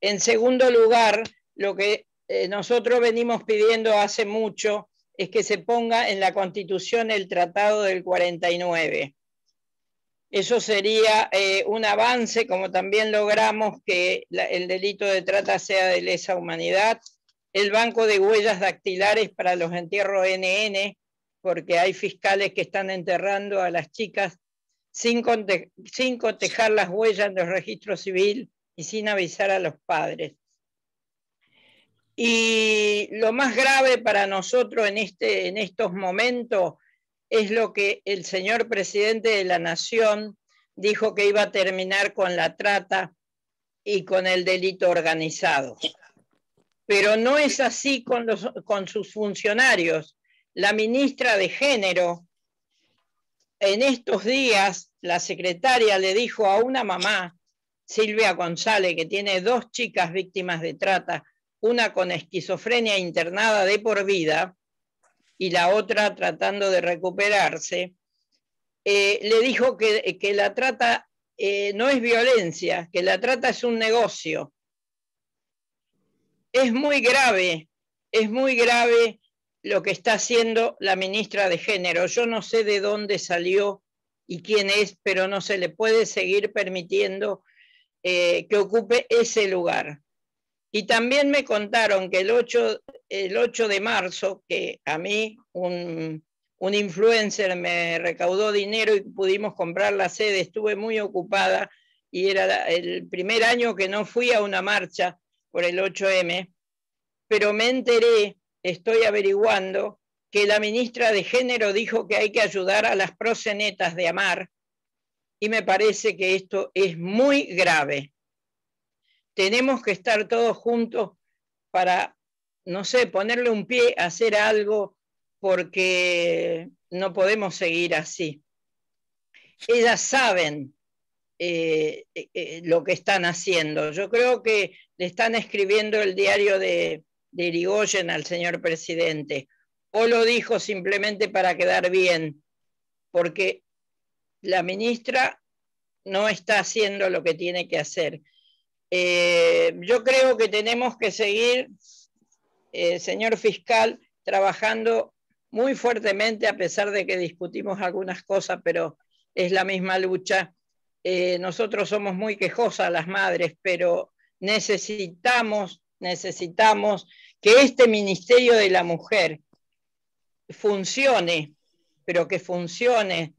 En segundo lugar, lo que nosotros venimos pidiendo hace mucho es que se ponga en la Constitución el Tratado del 49 eso sería eh, un avance, como también logramos que el delito de trata sea de lesa humanidad. El banco de huellas dactilares para los entierros NN, porque hay fiscales que están enterrando a las chicas sin, cotejar las huellas en los registros civil y sin avisar a los padres. Y lo más grave para nosotros en, este, en estos momentos es lo que el señor presidente de la Nación dijo que iba a terminar con la trata y con el delito organizado. Pero no es así con, los, con sus funcionarios. La ministra de Género, en estos días, la secretaria le dijo a una mamá, Silvia González, que tiene dos chicas víctimas de trata, una con esquizofrenia internada de por vida, y la otra tratando de recuperarse, eh, le dijo que, la trata eh, no es violencia, que la trata es un negocio. Es muy grave, es muy grave lo que está haciendo la ministra de Género. Yo no sé de dónde salió y quién es, pero no se le puede seguir permitiendo eh, que ocupe ese lugar. Y también me contaron que el 8, el 8 de marzo, que a mí un, un influencer me recaudó dinero y pudimos comprar la sede, estuve muy ocupada y era el primer año que no fui a una marcha por el 8M, pero me enteré, estoy averiguando, que la ministra de Género dijo que hay que ayudar a las prosenetas de amar y me parece que esto es muy grave tenemos que estar todos juntos para, no sé, ponerle un pie, hacer algo, porque no podemos seguir así. Ellas saben eh, eh, eh, lo que están haciendo. Yo creo que le están escribiendo el diario de, de Irigoyen al señor presidente, o lo dijo simplemente para quedar bien, porque la ministra no está haciendo lo que tiene que hacer. Eh, yo creo que tenemos que seguir, eh, señor fiscal, trabajando muy fuertemente, a pesar de que discutimos algunas cosas, pero es la misma lucha. Eh, nosotros somos muy quejosas las madres, pero necesitamos, necesitamos que este Ministerio de la Mujer funcione, pero que funcione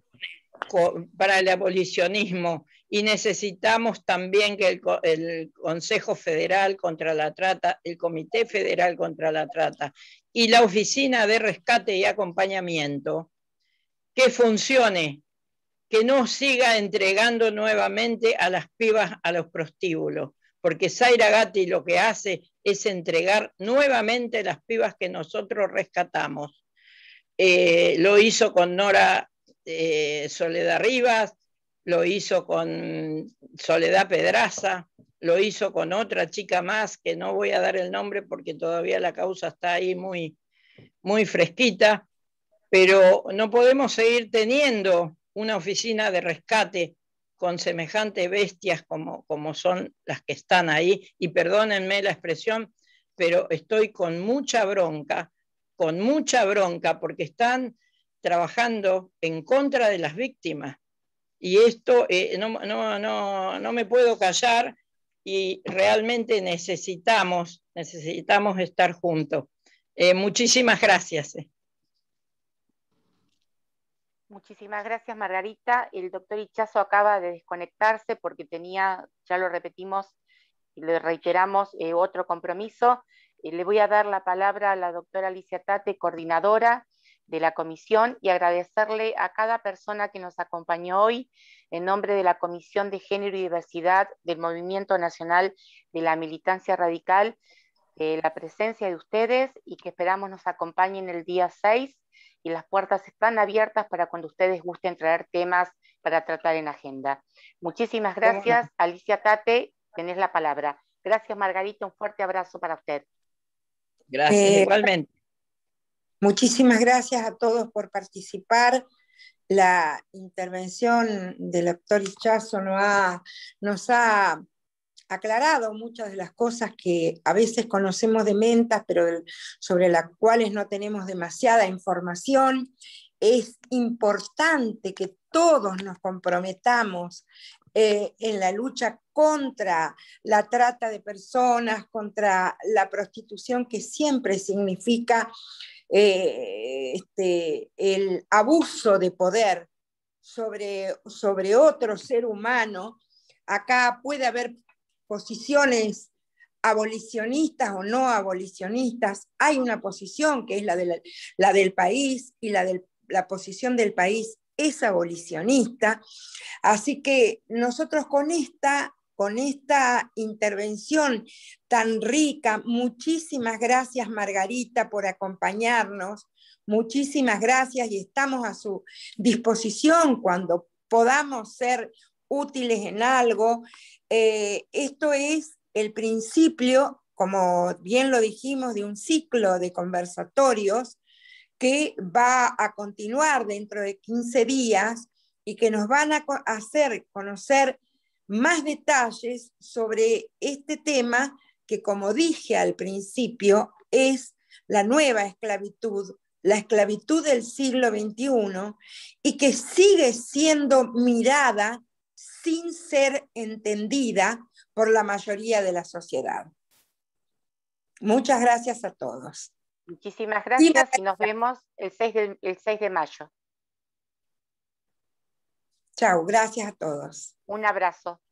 para el abolicionismo, y necesitamos también que el, Consejo Federal contra la Trata, el Comité Federal contra la Trata y la Oficina de Rescate y Acompañamiento que funcione, que no siga entregando nuevamente a las pibas a los prostíbulos, porque Zaira Gatti lo que hace es entregar nuevamente las pibas que nosotros rescatamos. Eh, lo hizo con Nora eh, Soledad Rivas, lo hizo con Soledad Pedraza, lo hizo con otra chica más, que no voy a dar el nombre porque todavía la causa está ahí muy, muy fresquita, pero no podemos seguir teniendo una oficina de rescate con semejantes bestias como, como son las que están ahí, y perdónenme la expresión, pero estoy con mucha bronca, con mucha bronca, porque están trabajando en contra de las víctimas, y esto eh, no, me puedo callar y realmente necesitamos, necesitamos estar juntos. Eh, muchísimas gracias. Eh. Muchísimas gracias, Margarita. El doctor Ichazo acaba de desconectarse porque tenía, ya lo repetimos y le reiteramos, otro compromiso. le voy a dar la palabra a la doctora Alicia Tate, coordinadora de la comisión y agradecerle a cada persona que nos acompañó hoy en nombre de la Comisión de Género y Diversidad del Movimiento Nacional de la Militancia Radical, eh, la presencia de ustedes y que esperamos nos acompañen el día 6 y las puertas están abiertas para cuando ustedes gusten traer temas para tratar en agenda. Muchísimas gracias. Alicia Tate, tenés la palabra. Gracias Margarita, un fuerte abrazo para usted. Gracias, eh, igualmente. Muchísimas gracias a todos por participar. La intervención del doctor Ichazo nos ha, nos ha aclarado muchas de las cosas que a veces conocemos de mentas, pero sobre las cuales no tenemos demasiada información. Es importante que todos nos comprometamos eh, en la lucha contra la trata de personas, contra la prostitución, que siempre significa eh, este, el abuso de poder sobre, sobre otro ser humano, acá puede haber posiciones abolicionistas o no abolicionistas, hay una posición que es la, de la, del país y la, la posición del país es abolicionista. Así que nosotros con esta con esta intervención tan rica. Muchísimas gracias, Margarita, por acompañarnos. Muchísimas gracias y estamos a su disposición cuando podamos ser útiles en algo. Eh, esto es el principio, como bien lo dijimos, de un ciclo de conversatorios que va a continuar dentro de 15 días y que nos van a hacer conocer más detalles sobre este tema que, como dije al principio, es la nueva esclavitud, la esclavitud del siglo XXI, y que sigue siendo mirada sin ser entendida por la mayoría de la sociedad. Muchas gracias a todos. Muchísimas gracias y nos vemos el 6 de, de mayo. Chao, gracias a todos. Un abrazo.